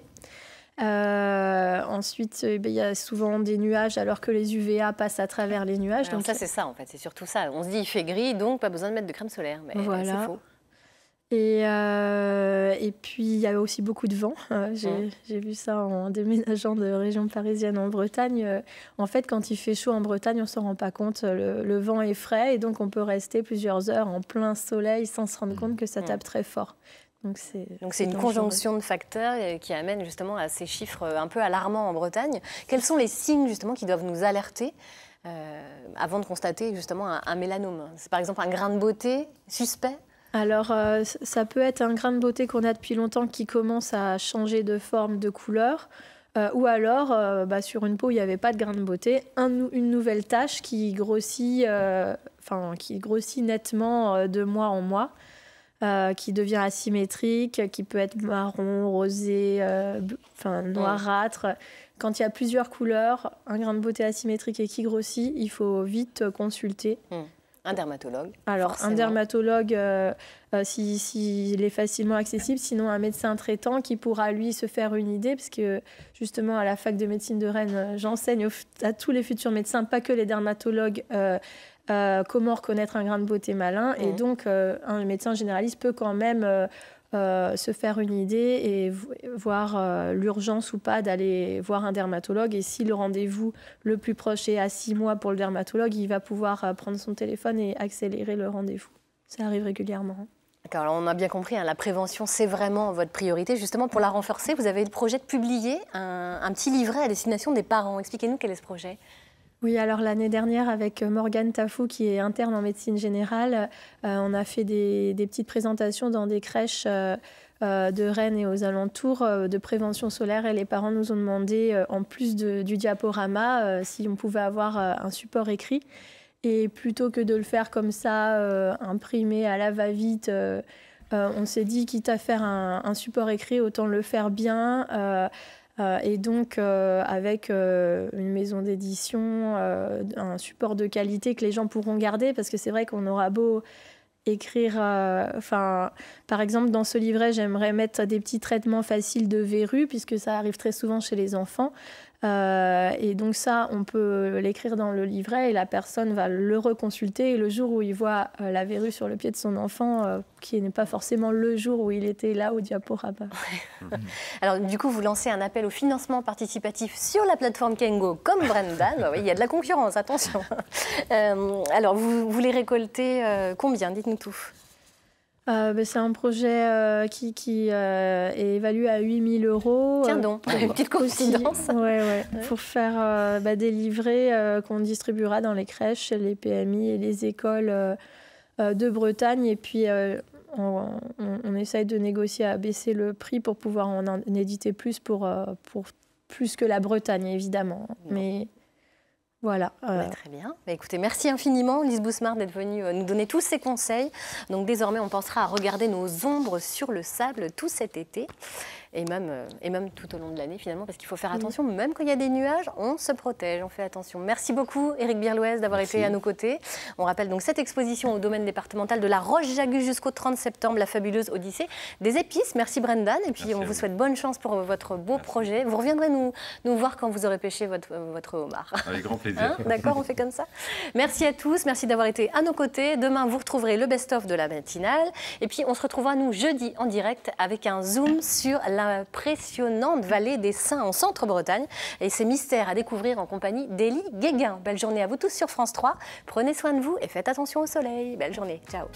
Euh, ensuite, euh, ben, il y a souvent des nuages alors que les UVA passent à travers les nuages. Ah, donc ça, c'est ça en fait, c'est surtout ça. On se dit il fait gris, donc pas besoin de mettre de crème solaire, mais c'est faux. Et, euh, et puis, il y avait aussi beaucoup de vent. Euh, j'ai vu ça en (laughs) déménageant de région parisienne en Bretagne. Euh, en fait, quand il fait chaud en Bretagne, on s'en rend pas compte. Le, vent est frais et donc on peut rester plusieurs heures en plein soleil sans se rendre mmh. compte que ça mmh. tape très fort. Donc c'est une conjonction de facteurs qui amène justement à ces chiffres un peu alarmants en Bretagne. Quels sont les signes justement qui doivent nous alerter avant de constater justement un mélanome C'est par exemple un grain de beauté suspect alors, euh, ça peut être un grain de beauté qu'on a depuis longtemps qui commence à changer de forme, de couleur. Euh, ou alors, euh, bah, sur une peau, il n'y avait pas de grain de beauté, une nouvelle tache qui grossit, qui grossit nettement de mois en mois, qui devient asymétrique, qui peut être marron, rosé, enfin, noirâtre. Quand il y a plusieurs couleurs, un grain de beauté asymétrique et qui grossit, il faut vite consulter. Mmh. Un dermatologue Alors, un dermatologue, euh, euh, s'il est facilement accessible, sinon un médecin traitant qui pourra, lui, se faire une idée, parce que justement, à la fac de médecine de Rennes, euh, j'enseigne à tous les futurs médecins, pas que les dermatologues. comment reconnaître un grain de beauté malin. Et mmh. donc, un médecin généraliste peut quand même euh, se faire une idée et voir euh, l'urgence ou pas d'aller voir un dermatologue. Et si le rendez-vous le plus proche est à six mois pour le dermatologue, il va pouvoir euh, prendre son téléphone et accélérer le rendez-vous. Ça arrive régulièrement. on a bien compris, hein, la prévention, c'est vraiment votre priorité. Justement, pour la renforcer, vous avez le projet de publier un petit livret à destination des parents. Expliquez-nous quel est ce projet. Oui, alors l'année dernière, avec euh, Morgane Tafou, qui est interne en médecine générale, euh, on a fait des, petites présentations dans des crèches euh, de Rennes et aux alentours de prévention solaire. Et les parents nous ont demandé, en plus du diaporama, si on pouvait avoir un support écrit. Et plutôt que de le faire comme ça, imprimé à la va-vite, on s'est dit, quitte à faire un, support écrit, autant le faire bien euh, et donc, euh, avec euh, une maison d'édition, un support de qualité que les gens pourront garder, parce que c'est vrai qu'on aura beau écrire, par exemple, dans ce livret, j'aimerais mettre des petits traitements faciles de verrues, puisque ça arrive très souvent chez les enfants. Euh, et donc ça, on peut l'écrire dans le livret et la personne va le reconsulter. Et le jour où il voit euh, la verrue sur le pied de son enfant, euh, qui n'est pas forcément le jour où il était là au diaporama. (laughs) Alors du coup, vous lancez un appel au financement participatif sur la plateforme Kengo, comme Brendan. Bah oui, il y a de la concurrence, attention. (laughs) alors vous voulez récolter combien Dites-nous tout. Euh, ben, c'est un projet euh, qui, euh, est évalué à 8000 euros. Tiens donc, une (laughs) petite coïncidence. Pour faire bah, des livrets qu'on distribuera dans les crèches, les PMI et les écoles de Bretagne. Et puis, on, essaye de négocier à baisser le prix pour pouvoir en, éditer plus pour, pour plus que la Bretagne, évidemment. Mais voilà. Bah, euh. très bien. Bah, écoutez, merci infiniment, Lise Bousmar, d'être venue euh, nous donner tous ces conseils. Donc désormais, on pensera à regarder nos ombres sur le sable tout cet été et même, euh, et même tout au long de l'année finalement, parce qu'il faut faire mm. attention, même quand il y a des nuages, on se protège, on fait attention. Merci beaucoup Eric Birlouez d'avoir été à nos côtés. On rappelle donc cette exposition au domaine départemental de la Roche-Jagus jusqu'au 30 septembre, la fabuleuse Odyssée des épices. Merci Brendan, et puis on vous souhaite bonne chance pour votre beau projet. Vous reviendrez nous, nous voir quand vous aurez pêché votre, votre homard. Avec grand plaisir. Hein D'accord, on fait comme ça. Merci à tous. Merci d'avoir été à nos côtés. Demain, vous retrouverez le best-of de la matinale. Et puis, on se retrouvera, nous, jeudi en direct avec un zoom sur la Impressionnante vallée des Saints en Centre-Bretagne et ses mystères à découvrir en compagnie d'Elie Guéguin. Belle journée à vous tous sur France 3. Prenez soin de vous et faites attention au soleil. Belle journée. Ciao.